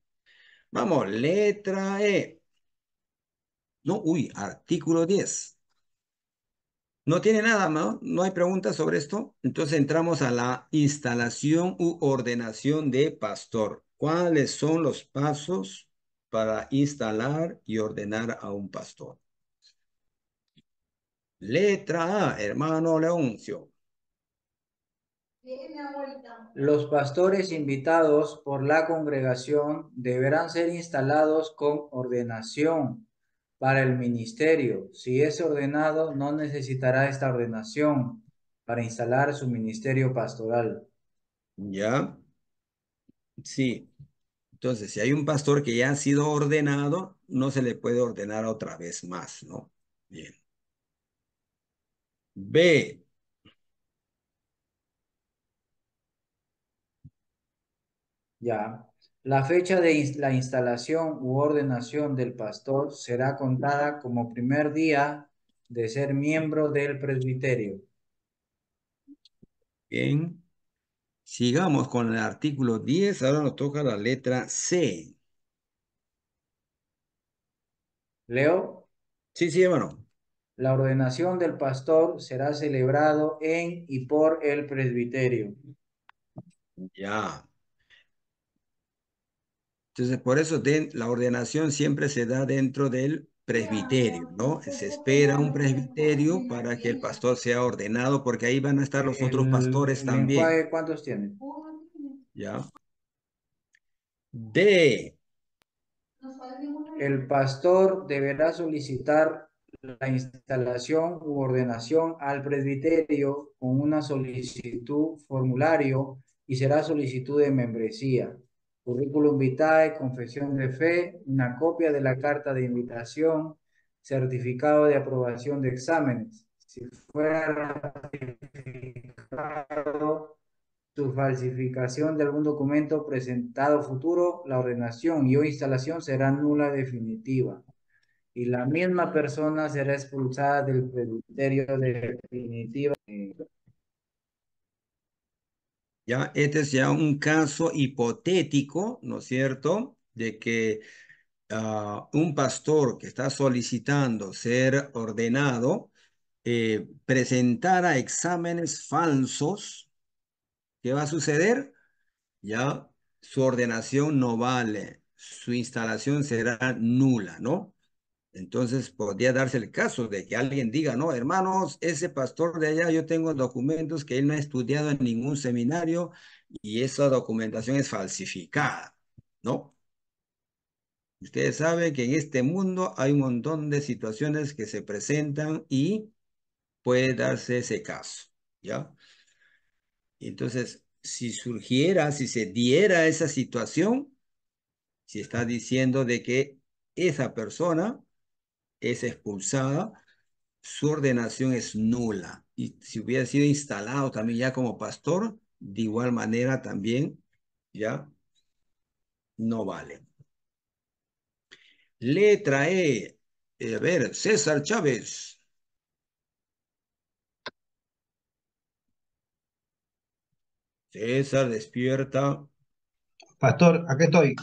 Vamos, letra E. No, uy, artículo 10. No tiene nada, ¿no? No hay preguntas sobre esto. Entonces entramos a la instalación u ordenación de pastor. ¿Cuáles son los pasos para instalar y ordenar a un pastor? Letra A, hermano Leoncio. Los pastores invitados por la congregación deberán ser instalados con ordenación para el ministerio. Si es ordenado, no necesitará esta ordenación para instalar su ministerio pastoral. Ya. Sí. Entonces, si hay un pastor que ya ha sido ordenado, no se le puede ordenar otra vez más, ¿no? Bien. B. Ya. La fecha de la instalación u ordenación del pastor será contada como primer día de ser miembro del presbiterio. Bien. Sigamos con el artículo 10. Ahora nos toca la letra C. ¿Leo? Sí, sí, hermano. La ordenación del pastor será celebrado en y por el presbiterio. Ya. Entonces, por eso la ordenación siempre se da dentro del presbiterio, ¿no? Se espera un presbiterio para que el pastor sea ordenado, porque ahí van a estar los otros pastores también. ¿Cuántos tienen? Ya. D. El pastor deberá solicitar la instalación u ordenación al presbiterio con una solicitud formulario y será solicitud de membresía currículum vitae, confesión de fe, una copia de la carta de invitación, certificado de aprobación de exámenes. Si fuera ratificado, su falsificación de algún documento presentado futuro, la ordenación y o instalación será nula definitiva. Y la misma persona será expulsada del presbiterio definitivo. ¿ya? Este es ya un caso hipotético, ¿no es cierto?, de que ah, un pastor que está solicitando ser ordenado eh, presentara exámenes falsos, ¿qué va a suceder? Ya su ordenación no vale, su instalación será nula, ¿no? Entonces podría darse el caso de que alguien diga, no, hermanos, ese pastor de allá, yo tengo documentos que él no ha estudiado en ningún seminario y esa documentación es falsificada, ¿no? Ustedes saben que en este mundo hay un montón de situaciones que se presentan y puede darse ese caso, ¿ya? Entonces, si surgiera, si se diera esa situación, si está diciendo de que esa persona es expulsada, su ordenación es nula. Y si hubiera sido instalado también ya como pastor, de igual manera también ya no vale. Letra E. Eh, a ver, César Chávez. César, despierta. Pastor, aquí estoy.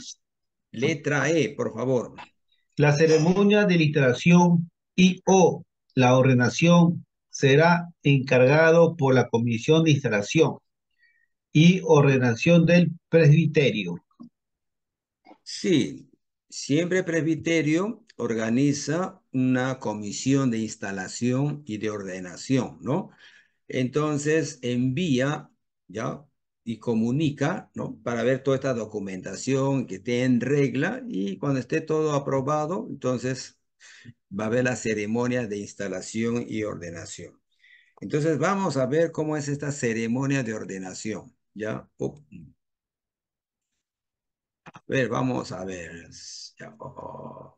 Letra E, por favor. La ceremonia de instalación y o la ordenación será encargado por la Comisión de Instalación y Ordenación del Presbiterio. Sí, siempre el presbiterio organiza una comisión de instalación y de ordenación, ¿no? Entonces envía ya comunica, ¿no? Para ver toda esta documentación que esté en regla y cuando esté todo aprobado, entonces va a haber la ceremonia de instalación y ordenación. Entonces vamos a ver cómo es esta ceremonia de ordenación, ¿ya? A ver, vamos a ver. Oh, oh.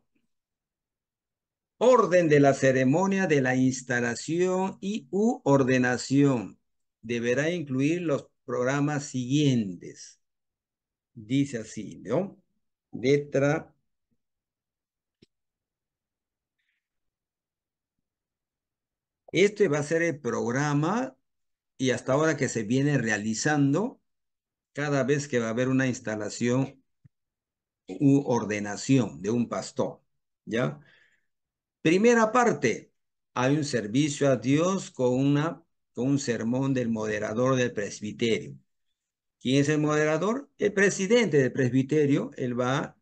Orden de la ceremonia de la instalación y u ordenación. Deberá incluir los programas siguientes. Dice así, ¿no? Letra Este va a ser el programa y hasta ahora que se viene realizando cada vez que va a haber una instalación u ordenación de un pastor, ¿ya? Primera parte, hay un servicio a Dios con una con un sermón del moderador del presbiterio. ¿Quién es el moderador? El presidente del presbiterio, él va a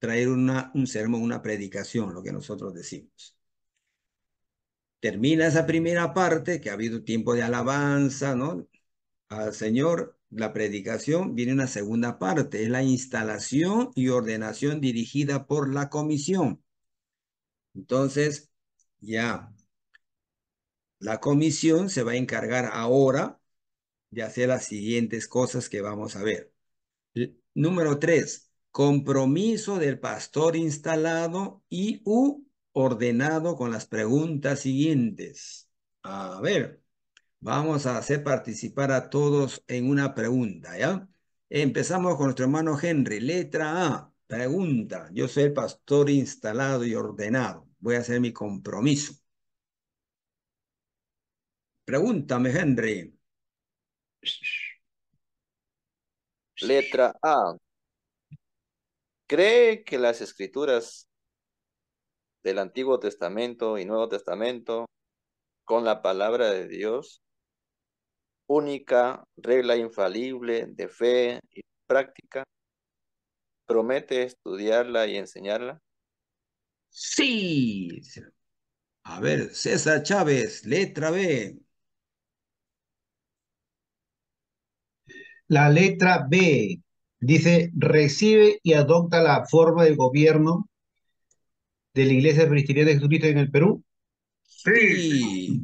traer una, un sermón, una predicación, lo que nosotros decimos. Termina esa primera parte, que ha habido tiempo de alabanza, ¿no? Al Señor, la predicación, viene una segunda parte, es la instalación y ordenación dirigida por la comisión. Entonces, ya la comisión se va a encargar ahora de hacer las siguientes cosas que vamos a ver. Número tres, compromiso del pastor instalado y u ordenado con las preguntas siguientes. A ver, vamos a hacer participar a todos en una pregunta, ¿ya? Empezamos con nuestro hermano Henry. Letra A, pregunta. Yo soy el pastor instalado y ordenado. Voy a hacer mi compromiso. Pregúntame, Henry. Letra A. ¿Cree que las escrituras del Antiguo Testamento y Nuevo Testamento con la palabra de Dios, única regla infalible de fe y práctica, promete estudiarla y enseñarla? Sí. A ver, César Chávez, letra B. La letra B dice, recibe y adopta la forma de gobierno de la Iglesia Presbiteriana de Jesucristo en el Perú. Sí.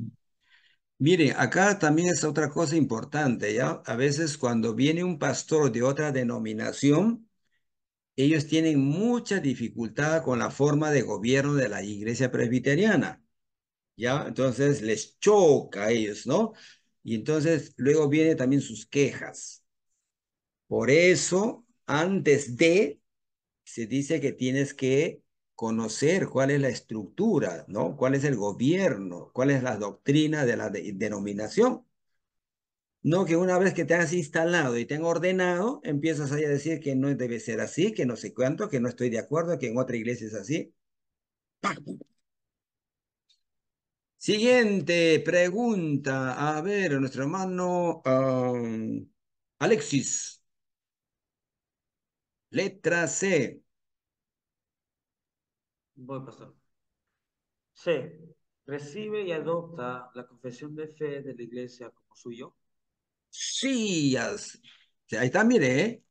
Miren, acá también es otra cosa importante, ¿ya? A veces cuando viene un pastor de otra denominación, ellos tienen mucha dificultad con la forma de gobierno de la iglesia presbiteriana, ¿ya? Entonces les choca a ellos, ¿no? Y entonces luego vienen también sus quejas. Por eso, antes de, se dice que tienes que conocer cuál es la estructura, ¿no? ¿Cuál es el gobierno? ¿Cuál es la doctrina de la denominación? No que una vez que te has instalado y te han ordenado, empiezas a decir que no debe ser así, que no sé cuánto, que no estoy de acuerdo, que en otra iglesia es así. Siguiente pregunta. A ver, nuestro hermano um, Alexis. Letra C. Voy, pastor. C. ¿Recibe y adopta la confesión de fe de la iglesia como suyo? Sí, ahí está, mire. ¿eh?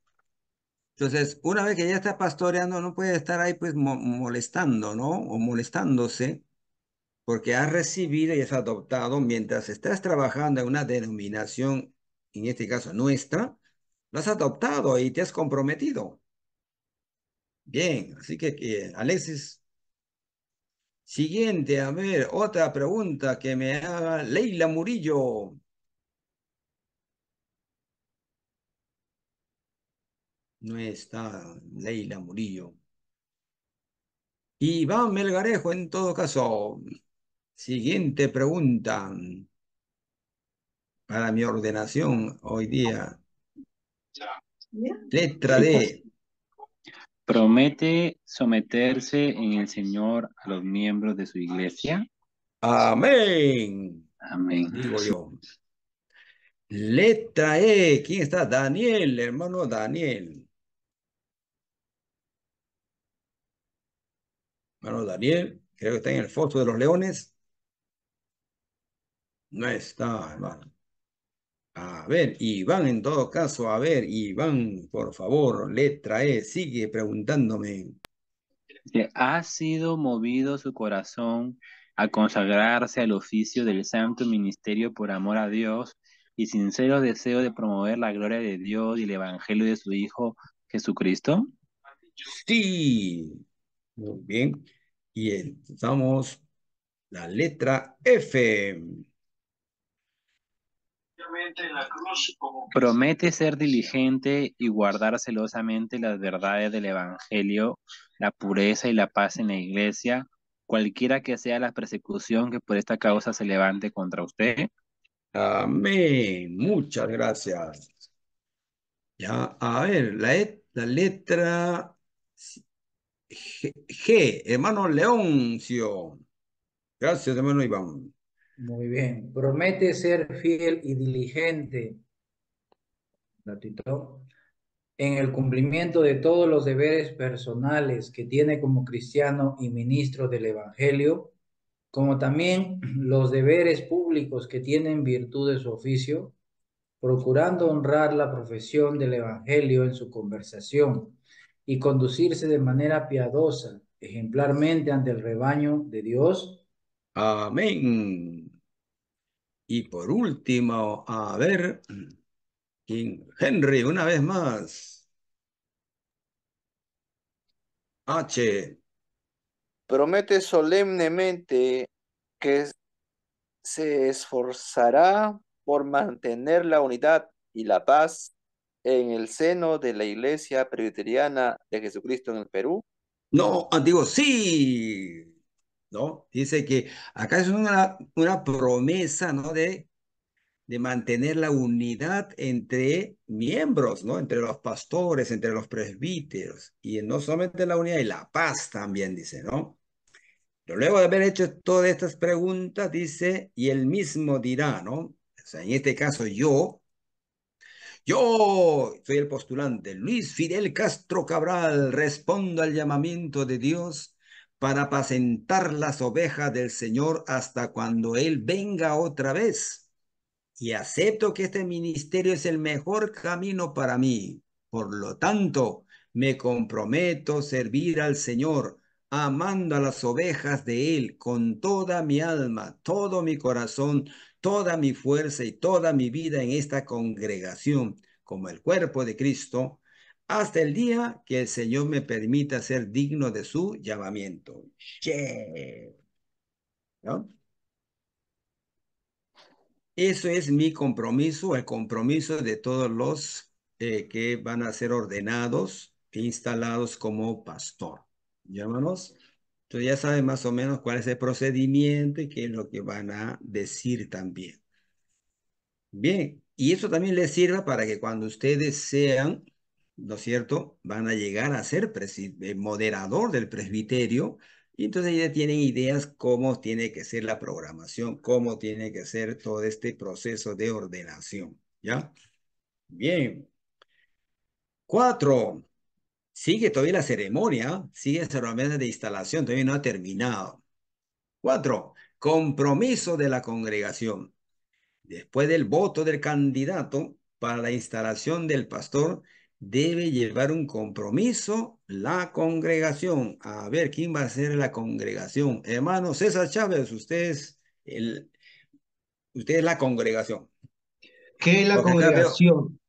Entonces, una vez que ya está pastoreando, no puede estar ahí pues molestando, ¿no? O molestándose, porque has recibido y has adoptado mientras estás trabajando en una denominación, en este caso nuestra, lo has adoptado y te has comprometido. Bien, así que eh, Alexis. Siguiente, a ver, otra pregunta que me haga Leila Murillo. No está Leila Murillo. Iván Melgarejo, en todo caso. Siguiente pregunta para mi ordenación hoy día. Letra D promete someterse en el Señor a los miembros de su iglesia. Amén. Amén. Digo Letra E, ¿quién está? Daniel, hermano Daniel. Hermano Daniel, creo que está en el foso de los leones. No está, hermano. A ver, Iván, en todo caso, a ver, Iván, por favor, letra E, sigue preguntándome. ¿Ha sido movido su corazón a consagrarse al oficio del santo ministerio por amor a Dios y sincero deseo de promover la gloria de Dios y el evangelio de su Hijo Jesucristo? Sí, muy bien. Y estamos la letra F la cruz Promete ser diligente y guardar celosamente las verdades del Evangelio, la pureza y la paz en la iglesia, cualquiera que sea la persecución que por esta causa se levante contra usted. Amén. Muchas gracias. Ya, a ver, la, e, letra G, hermano Leoncio. Gracias, hermano Iván. Muy bien. Promete ser fiel y diligente. En el cumplimiento de todos los deberes personales que tiene como cristiano y ministro del Evangelio, como también los deberes públicos que tiene en virtud de su oficio, procurando honrar la profesión del Evangelio en su conversación y conducirse de manera piadosa, ejemplarmente ante el rebaño de Dios. Amén. Y por último, a ver, King Henry, una vez más. H. Promete solemnemente que se esforzará por mantener la unidad y la paz en el seno de la Iglesia Presbiteriana de Jesucristo en el Perú. No, digo sí. ¿no? Dice que acá es una, una promesa, ¿no? De, de mantener la unidad entre miembros, ¿no? Entre los pastores, entre los presbíteros. Y no solamente la unidad, y la paz también, dice, ¿no? Pero luego de haber hecho todas estas preguntas, dice, y él mismo dirá, ¿no? en este caso yo, yo soy el postulante, Luis Fidel Castro Cabral, respondo al llamamiento de Dios para apacentar las ovejas del Señor hasta cuando Él venga otra vez. Y acepto que este ministerio es el mejor camino para mí. Por lo tanto, me comprometo a servir al Señor, amando a las ovejas de Él con toda mi alma, todo mi corazón, toda mi fuerza y toda mi vida en esta congregación, como el cuerpo de Cristo, hasta el día que el Señor me permita ser digno de su llamamiento. Eso es mi compromiso, el compromiso de todos los eh, que van a ser ordenados e instalados como pastor. Llámanos. Entonces ya saben más o menos cuál es el procedimiento y qué es lo que van a decir también. Bien, y eso también les sirva para que cuando ustedes sean ¿no es cierto? Van a llegar a ser eh, moderador del presbiterio y entonces ya tienen ideas cómo tiene que ser la programación, cómo tiene que ser todo este proceso de ordenación, ¿ya? Bien. Cuatro. Sigue todavía la ceremonia, sigue la ceremonia de instalación, todavía no ha terminado. Cuatro. Compromiso de la congregación. Después del voto del candidato para la instalación del pastor, debe llevar un compromiso la congregación. A ver, ¿quién va a ser la congregación? Hermano César Chávez, usted es, la congregación. ¿Qué es la congregación?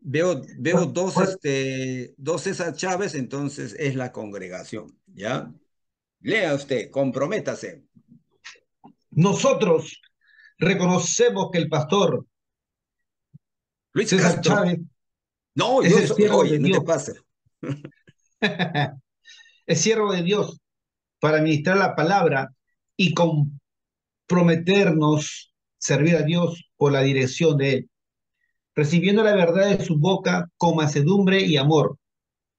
Veo, veo, pues, dos, pues, Este, dos César Chávez, entonces es la congregación, ¿ya? Lea usted, comprométase. Nosotros reconocemos que el pastor Luis César Chávez no, es yo el siervo de Dios. te de Dios para ministrar la palabra y comprometernos servir a Dios por la dirección de Él, recibiendo la verdad de su boca con macedumbre y amor,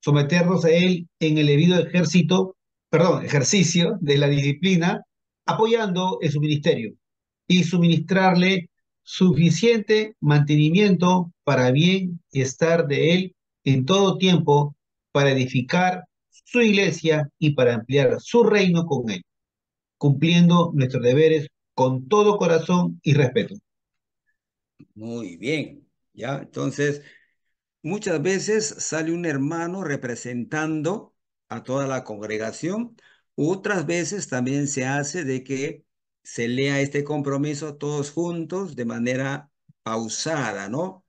someternos a Él en el debido ejército, perdón, ejercicio de la disciplina, apoyando en su ministerio y suministrarle suficiente mantenimiento para bien estar de él en todo tiempo, para edificar su iglesia y para ampliar su reino con él, cumpliendo nuestros deberes con todo corazón y respeto. Muy bien, ya, entonces, muchas veces sale un hermano representando a toda la congregación, otras veces también se hace de que se lea este compromiso todos juntos de manera pausada, ¿no?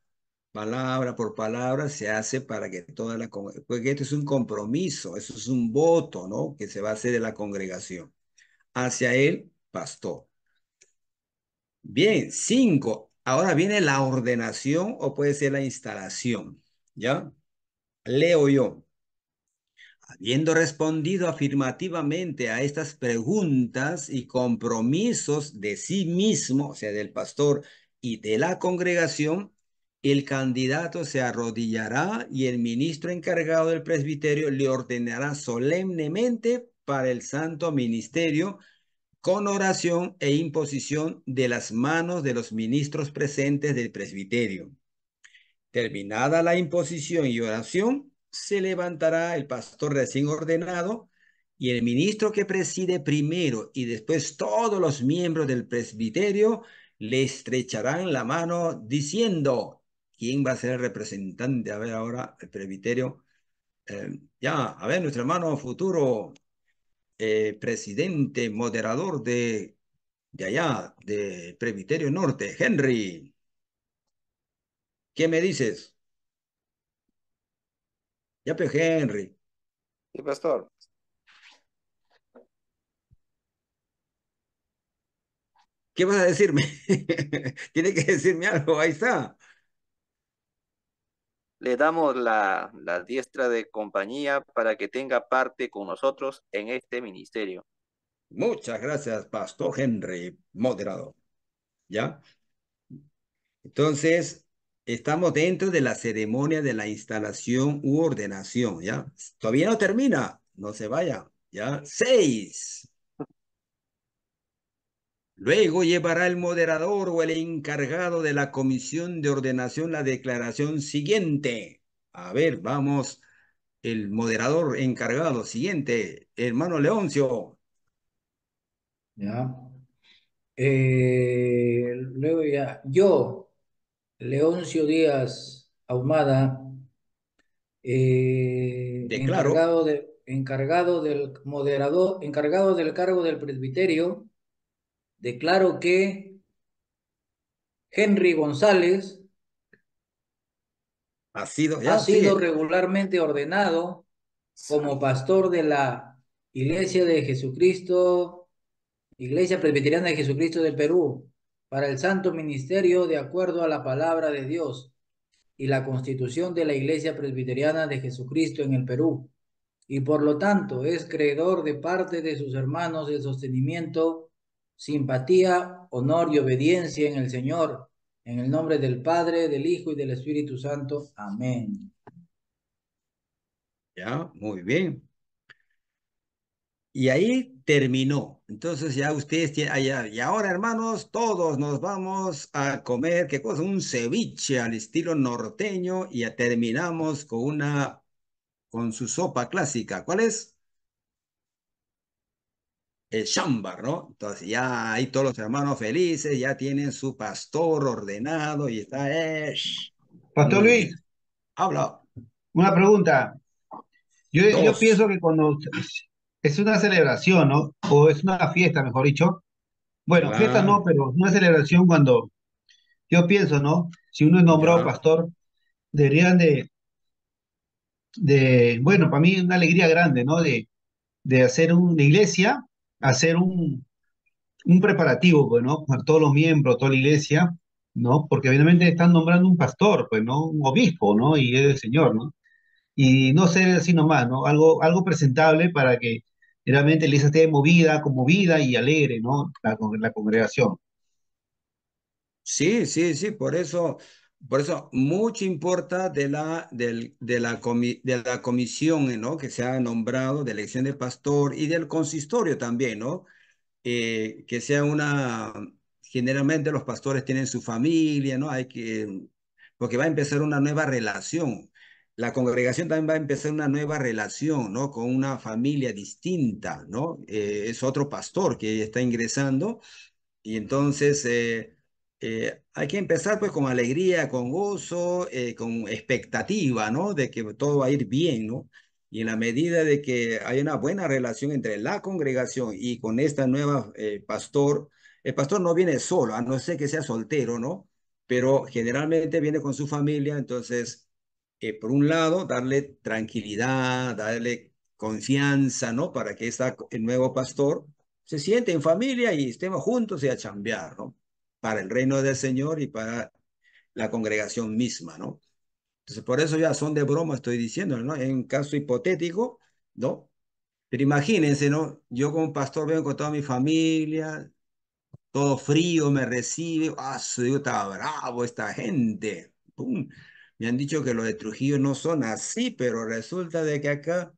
Palabra por palabra se hace para que toda la porque esto es un compromiso, eso es un voto, ¿no? Que se va a hacer de la congregación hacia el pastor. Bien, cinco. Ahora viene la ordenación o puede ser la instalación, ¿ya? Leo yo. Habiendo respondido afirmativamente a estas preguntas y compromisos de sí mismo, o sea, del pastor y de la congregación, el candidato se arrodillará y el ministro encargado del presbiterio le ordenará solemnemente para el santo ministerio con oración e imposición de las manos de los ministros presentes del presbiterio. Terminada la imposición y oración, se levantará el pastor recién ordenado y el ministro que preside primero y después todos los miembros del presbiterio le estrecharán la mano diciendo, ¿quién va a ser el representante? A ver ahora, el presbiterio. Eh, ya, a ver, nuestro hermano futuro eh, presidente, moderador de, de allá, de presbiterio norte, Henry. ¿Qué me dices? Pues, Henry. Sí, pastor. ¿Qué vas a decirme? Tiene que decirme algo, ahí está. Le damos la, la diestra de compañía para que tenga parte con nosotros en este ministerio. Muchas gracias, Pastor Henry, moderado. ¿Ya? Entonces, Estamos dentro de la ceremonia de la instalación u ordenación, ¿ya? Todavía no termina, no se vaya, ¿ya? Seis. Luego llevará el moderador o el encargado de la comisión de ordenación la declaración siguiente. A ver, vamos, el moderador encargado siguiente, hermano Leoncio. Ya. Eh, luego ya, yo, Leoncio Díaz Ahumada, eh, encargado, de, encargado del moderador, encargado del cargo del presbiterio, declaro que Henry González ha sido, sido regularmente ordenado como pastor de la Iglesia de Jesucristo, Iglesia Presbiteriana de Jesucristo del Perú, para el santo ministerio de acuerdo a la palabra de Dios y la constitución de la Iglesia Presbiteriana de Jesucristo en el Perú, y por lo tanto es creedor de parte de sus hermanos de sostenimiento, simpatía, honor y obediencia en el Señor, en el nombre del Padre, del Hijo y del Espíritu Santo. Amén. Ya, muy bien. Y ahí terminó. Entonces ya ustedes tienen, y ahora hermanos, todos nos vamos a comer, ¿qué cosa? Un ceviche al estilo norteño y ya terminamos con una, con su sopa clásica. ¿Cuál es? el chambar, ¿no? Entonces ya ahí todos los hermanos felices, ya tienen su pastor ordenado y está... Eh, pastor Luis. Habla. Una pregunta. Yo, yo pienso que cuando es una celebración, ¿no? O es una fiesta, mejor dicho. Bueno, ah. fiesta no, pero una celebración cuando yo pienso, ¿no? Si uno es nombrado pastor, deberían de, de, bueno, para mí es una alegría grande, ¿no? De, de hacer una iglesia, hacer un, un preparativo, pues, ¿no? Para todos los miembros, toda la iglesia, ¿no? Porque obviamente están nombrando un pastor, pues, ¿no? Un obispo, ¿no? Y es el Señor, ¿no? y no ser así nomás, ¿no? Algo, algo presentable para que Generalmente Lisa iglesia esté movida, conmovida y alegre, ¿no? La, congregación. Sí, sí, sí, por eso, por eso mucho importa de la, de la, comisión, ¿no? Que se ha nombrado de elección de pastor y del consistorio también, ¿no? Eh, que sea una, generalmente los pastores tienen su familia, ¿no? Hay que, porque va a empezar una nueva relación, la congregación también va a empezar una nueva relación, ¿no? Con una familia distinta, ¿no? Eh, es otro pastor que está ingresando y entonces eh, eh, hay que empezar pues con alegría, con gozo, con expectativa, ¿no? De que todo va a ir bien, ¿no? Y en la medida de que hay una buena relación entre la congregación y con esta nueva pastor, el pastor no viene solo, a no ser que sea soltero, ¿no? Pero generalmente viene con su familia, entonces eh, por un lado, darle tranquilidad, darle confianza, ¿no? Para que esta, el nuevo pastor se siente en familia y estemos juntos y a chambear, ¿no? Para el reino del Señor y para la congregación misma, ¿no? Entonces, por eso ya son de broma, estoy diciendo, ¿no? En caso hipotético, ¿no? Pero imagínense, ¿no? Yo como pastor vengo con toda mi familia, todo frío me recibe, ¡ah, yo está bravo esta gente! ¡Pum! Me han dicho que los de Trujillo no son así, pero resulta de que acá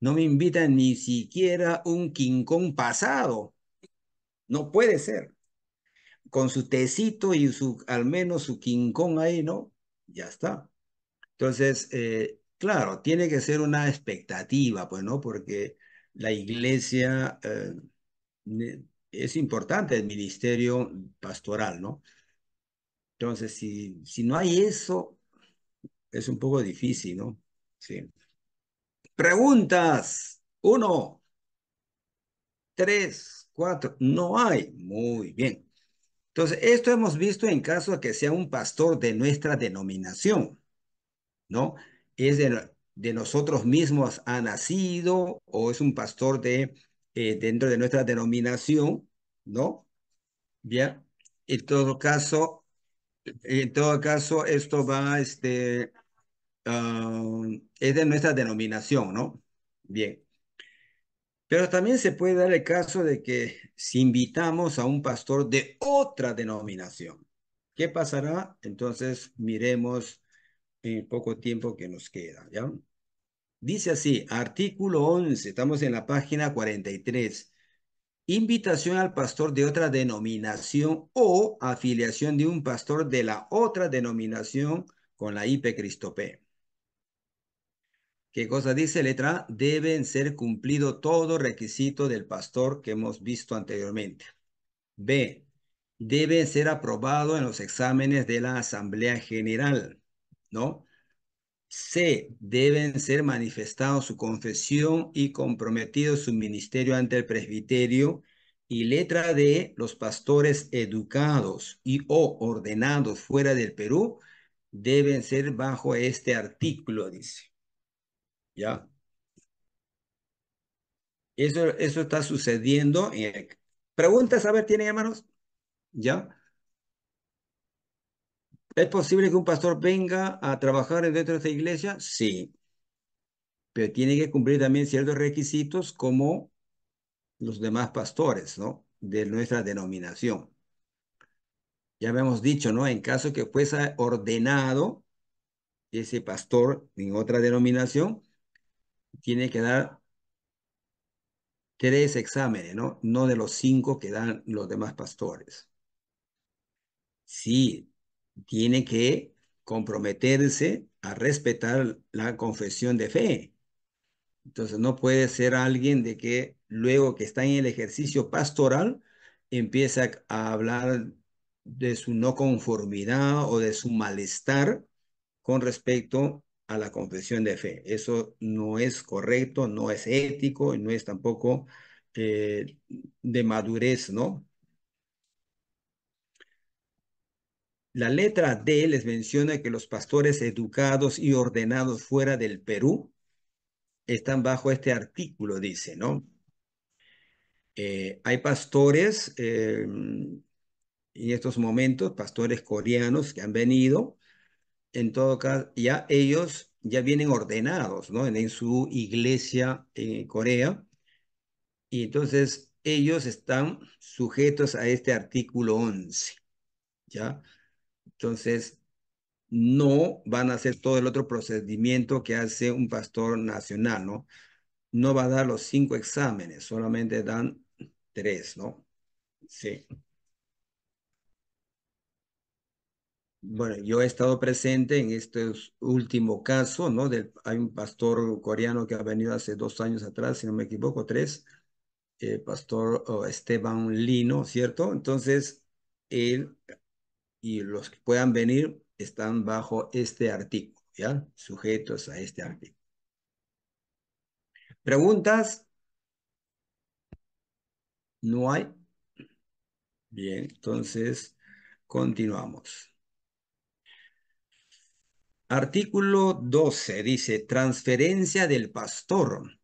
no me invitan ni siquiera un quincón pasado. No puede ser. Con su tecito y su, al menos su quincón ahí, ¿no? Ya está. Entonces, eh, claro, tiene que ser una expectativa, pues, ¿no? Porque la iglesia eh, eh, es importante, el ministerio pastoral, ¿no? Entonces, si, si no hay eso, es un poco difícil, ¿no? Sí. Preguntas. Uno, tres, cuatro. No hay. Muy bien. Entonces, esto hemos visto en caso de que sea un pastor de nuestra denominación, ¿no? Es de, nosotros mismos ha nacido o es un pastor de eh, dentro de nuestra denominación, ¿no? Bien. En todo caso, en todo caso, esto va, este, Ah, es de nuestra denominación, ¿no? Bien. Pero también se puede dar el caso de que si invitamos a un pastor de otra denominación, ¿qué pasará? Entonces miremos en poco tiempo que nos queda, ¿ya? Dice así, artículo 11, estamos en la página 43. Invitación al pastor de otra denominación o afiliación de un pastor de la otra denominación con la IP ¿Qué cosa dice letra? Deben ser cumplido todo requisito del pastor que hemos visto anteriormente. B. Deben ser aprobado en los exámenes de la Asamblea General, ¿no? C. Deben ser manifestado su confesión y comprometido su ministerio ante el presbiterio. Y letra D. Los pastores educados y o ordenados fuera del Perú deben ser bajo este artículo, dice. ¿Ya? Eso, eso está sucediendo. Eh, preguntas, a ver, ¿tienen hermanos? ¿Ya? ¿Es posible que un pastor venga a trabajar dentro de esta iglesia? Sí. Pero tiene que cumplir también ciertos requisitos como los demás pastores, ¿no? De nuestra denominación. Ya habíamos dicho, ¿no? En caso que fuese ordenado ese pastor en otra denominación, tiene que dar tres exámenes, ¿no? No de los cinco que dan los demás pastores. Sí, tiene que comprometerse a respetar la confesión de fe. Entonces no puede ser alguien de que luego que está en el ejercicio pastoral empieza a hablar de su no conformidad o de su malestar con respecto a la confesión de fe. Eso no es correcto, no es ético y no es tampoco eh, de madurez, ¿no? La letra D les menciona que los pastores educados y ordenados fuera del Perú están bajo este artículo, dice, ¿no? Eh, hay pastores eh, en estos momentos, pastores coreanos que han venido en todo caso, ya ellos ya vienen ordenados, ¿no? En, su iglesia en Corea. Y entonces ellos están sujetos a este artículo 11, ¿ya? Entonces, no van a hacer todo el otro procedimiento que hace un pastor nacional, ¿no? No va a dar los cinco exámenes, solamente dan tres, ¿no? Sí. Bueno, yo he estado presente en este último caso, ¿no? hay un pastor coreano que ha venido hace dos años atrás, si no me equivoco, tres, El eh, pastor oh, Esteban Lino, ¿cierto? Entonces, él y los que puedan venir están bajo este artículo, ¿ya? Sujetos a este artículo. ¿Preguntas? No hay. Bien, entonces continuamos. Artículo 12 dice transferencia del pastor.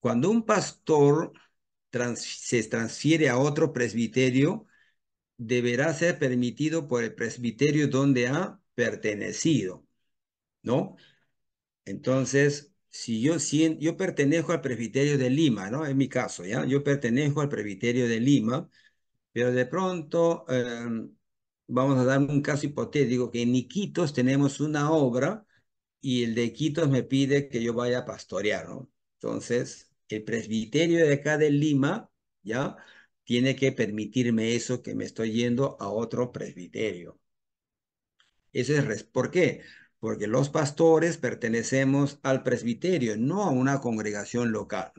Cuando un pastor se transfiere a otro presbiterio, deberá ser permitido por el presbiterio donde ha pertenecido, ¿no? Entonces, si yo, siento yo pertenezco al presbiterio de Lima, ¿no? En mi caso, ¿ya? Yo pertenezco al presbiterio de Lima, pero de pronto em, vamos a dar un caso hipotético, que en Iquitos tenemos una obra y el de Iquitos me pide que yo vaya a pastorear, ¿no? Entonces, el presbiterio de acá de Lima, ¿ya? Tiene que permitirme eso que me estoy yendo a otro presbiterio. Eso es, ¿por qué? Porque los pastores pertenecemos al presbiterio, no a una congregación local.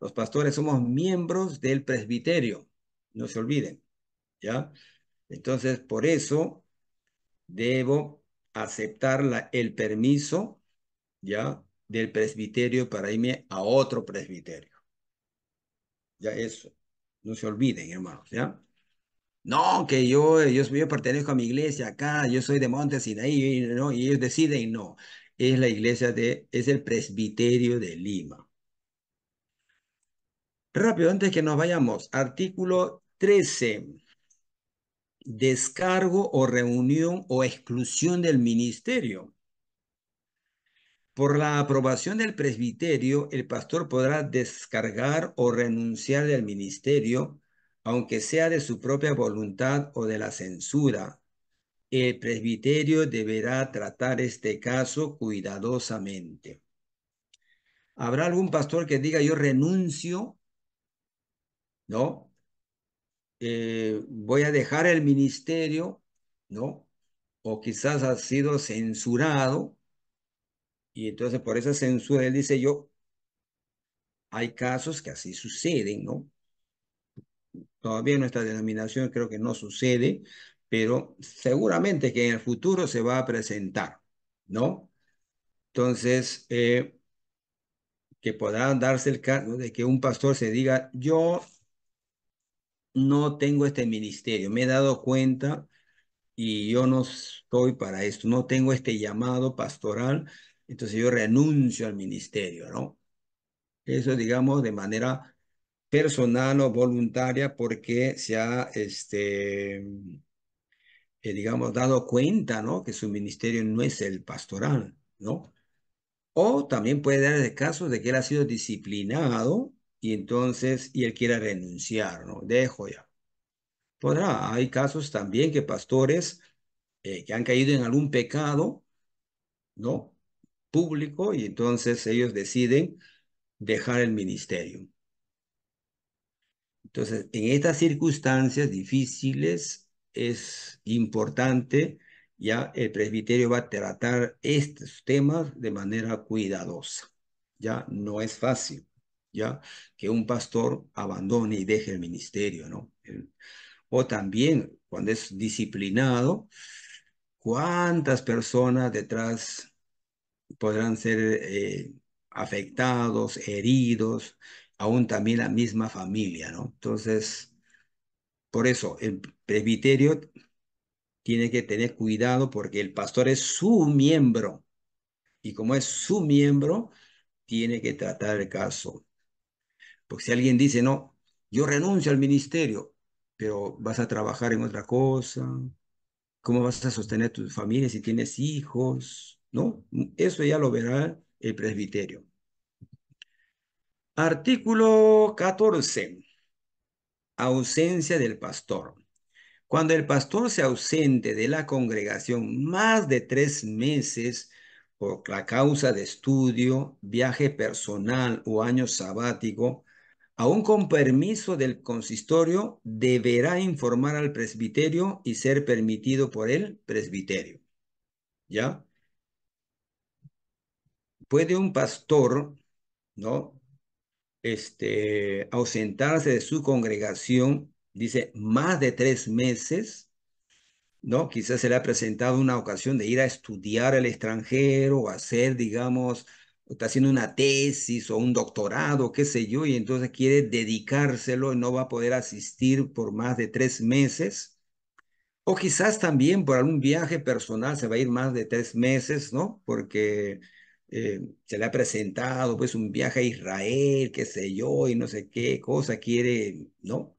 Los pastores somos miembros del presbiterio, no se olviden, ¿ya? Entonces, por eso debo aceptar el permiso, ¿ya? Del presbiterio para irme a otro presbiterio. Ya eso. No se olviden, hermanos, ¿ya? No, que yo, pertenezco a mi iglesia acá, yo soy de Monte ahí, y, ¿no? y ellos deciden, no. Es la iglesia de, es el presbiterio de Lima. Rápido, antes que nos vayamos, artículo 13 descargo o reunión o exclusión del ministerio. Por la aprobación del presbiterio, el pastor podrá descargar o renunciar del ministerio, aunque sea de su propia voluntad o de la censura. El presbiterio deberá tratar este caso cuidadosamente. ¿Habrá algún pastor que diga yo renuncio? ¿No? Eh, voy a dejar el ministerio, ¿no? O quizás ha sido censurado. Y entonces por esa censura él dice yo, hay casos que así suceden, ¿no? Todavía en nuestra denominación creo que no sucede, pero seguramente que en el futuro se va a presentar, ¿no? Entonces, eh, que podrá darse el caso de que un pastor se diga, yo no tengo este ministerio, me he dado cuenta y yo no estoy para esto, no tengo este llamado pastoral, entonces yo renuncio al ministerio, ¿no? Eso digamos de manera personal o voluntaria porque se ha, este, eh, digamos, dado cuenta, ¿no? Que su ministerio no es el pastoral, ¿no? O también puede dar el caso de que él ha sido disciplinado y entonces, y él quiera renunciar, ¿no? Dejo ya. Podrá, pues hay casos también que pastores eh, que han caído en algún pecado, ¿no? Público, y entonces ellos deciden dejar el ministerio. Entonces, en estas circunstancias difíciles es importante, ya el presbiterio va a tratar estos temas de manera cuidadosa. Ya no es fácil. ¿ya? Que un pastor abandone y deje el ministerio, ¿no? O también, cuando es disciplinado, ¿cuántas personas detrás podrán ser eh, afectados, heridos, aún también la misma familia, ¿no? Entonces, por eso, el presbiterio tiene que tener cuidado porque el pastor es su miembro. Y como es su miembro, tiene que tratar el caso. Porque si alguien dice, no, yo renuncio al ministerio, pero vas a trabajar en otra cosa, ¿cómo vas a sostener tu familia si tienes hijos? ¿No? Eso ya lo verá el presbiterio. Artículo 14. Ausencia del pastor. Cuando el pastor se ausente de la congregación más de tres meses por la causa de estudio, viaje personal o año sabático, aún con permiso del consistorio, deberá informar al presbiterio y ser permitido por el presbiterio. ¿Ya? Puede un pastor, ¿no? Este, ausentarse de su congregación, dice, más de tres meses, ¿no? Quizás se le ha presentado una ocasión de ir a estudiar al extranjero o hacer, digamos, está haciendo una tesis o un doctorado, qué sé yo, y entonces quiere dedicárselo y no va a poder asistir por más de tres meses. O quizás también por algún viaje personal se va a ir más de tres meses, ¿no? Porque eh, se le ha presentado pues un viaje a Israel, qué sé yo, y no sé qué cosa quiere, ¿no?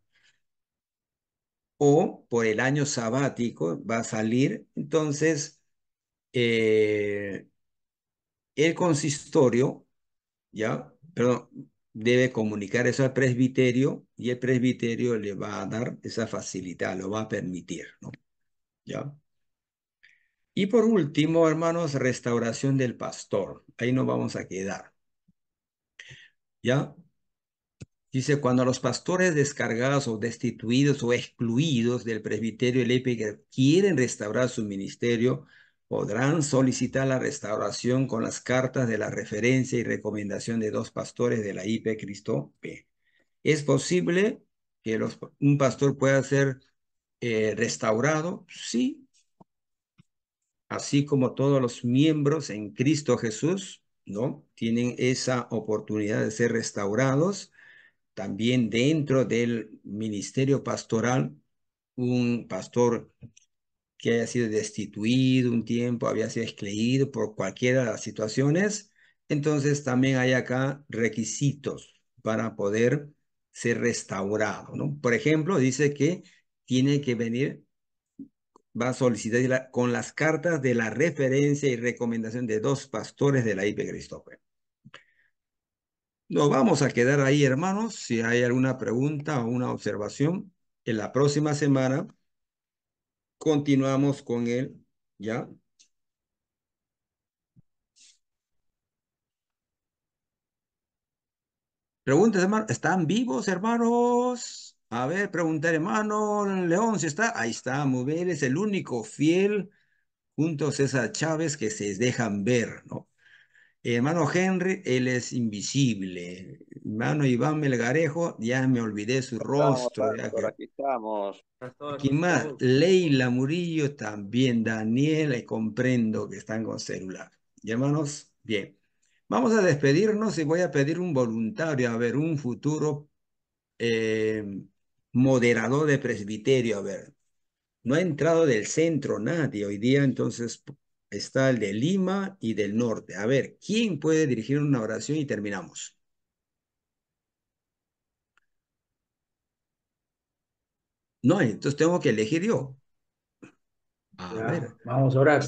O por el año sabático va a salir, entonces... Eh, el consistorio, ¿ya? Perdón, debe comunicar eso al presbiterio y el presbiterio le va a dar esa facilidad, lo va a permitir, ¿no? ¿Ya? Y por último, hermanos, restauración del pastor. Ahí nos vamos a quedar. ¿Ya? Dice, cuando los pastores descargados o destituidos o excluidos del presbiterio y quieren restaurar su ministerio, podrán solicitar la restauración con las cartas de la referencia y recomendación de dos pastores de la IP Cristo P. Es posible que un pastor pueda ser eh, restaurado, sí, así como todos los miembros en Cristo Jesús, ¿no? Tienen esa oportunidad de ser restaurados. También dentro del ministerio pastoral, un pastor que haya sido destituido un tiempo, había sido excluido por cualquiera de las situaciones, entonces también hay acá requisitos para poder ser restaurado, ¿no? Por ejemplo, dice que tiene que venir, va a solicitar con las cartas de la referencia y recomendación de dos pastores de la IP Cristóbal. Nos vamos a quedar ahí, hermanos. Si hay alguna pregunta o una observación, en la próxima semana Continuamos con él, ¿ya? Preguntas, hermano. ¿Están vivos, hermanos? A ver, preguntar, hermano León, si está. Ahí está, Él Es el único fiel junto a César Chávez que se dejan ver, ¿no? Hermano Henry, él es invisible hermano Iván Melgarejo, ya me olvidé su rostro. Estamos, aquí estamos. más? Leila Murillo también, Daniela, y eh, comprendo que están con celular. Y hermanos, bien. Vamos a despedirnos y voy a pedir un voluntario, a ver, un futuro eh, moderador de presbiterio, a ver. No ha entrado del centro nadie hoy día, entonces está el de Lima y del norte. A ver, ¿quién puede dirigir una oración y terminamos? No, entonces tengo que elegir yo. Vamos a orar.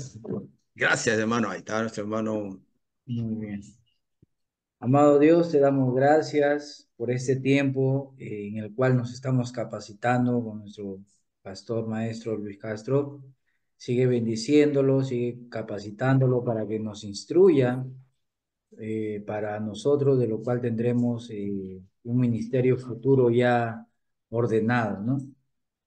Gracias, hermano. Ahí está nuestro hermano. Muy bien. Amado Dios, te damos gracias por este tiempo eh, en el cual nos estamos capacitando con nuestro pastor maestro Luis Castro. Sigue bendiciéndolo, sigue capacitándolo para que nos instruya eh, para nosotros, de lo cual tendremos eh, un ministerio futuro ya ordenado, ¿no?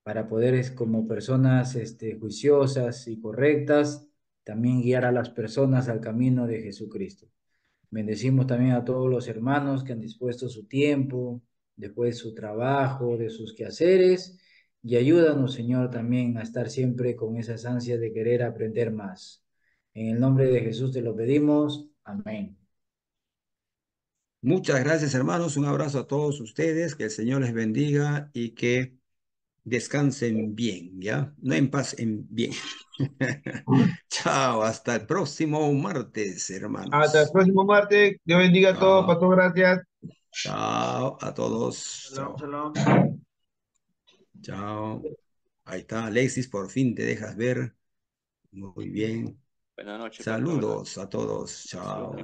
para poder, como personas este, juiciosas y correctas, también guiar a las personas al camino de Jesucristo. Bendecimos también a todos los hermanos que han dispuesto su tiempo, después su trabajo, de sus quehaceres, y ayúdanos, Señor, también a estar siempre con esas ansias de querer aprender más. En el nombre de Jesús te lo pedimos. Amén. Muchas gracias, hermanos. Un abrazo a todos ustedes. Que el Señor les bendiga y que descansen bien, ¿ya? No en paz, en bien. Chao, hasta el próximo martes, hermanos. Hasta el próximo martes. Dios bendiga a todos. Pastor, gracias. Chao a todos. Chao. Chao. Ahí está, Alexis, por fin te dejas ver. Muy bien. Buenas noches. Saludos a todos. Chao.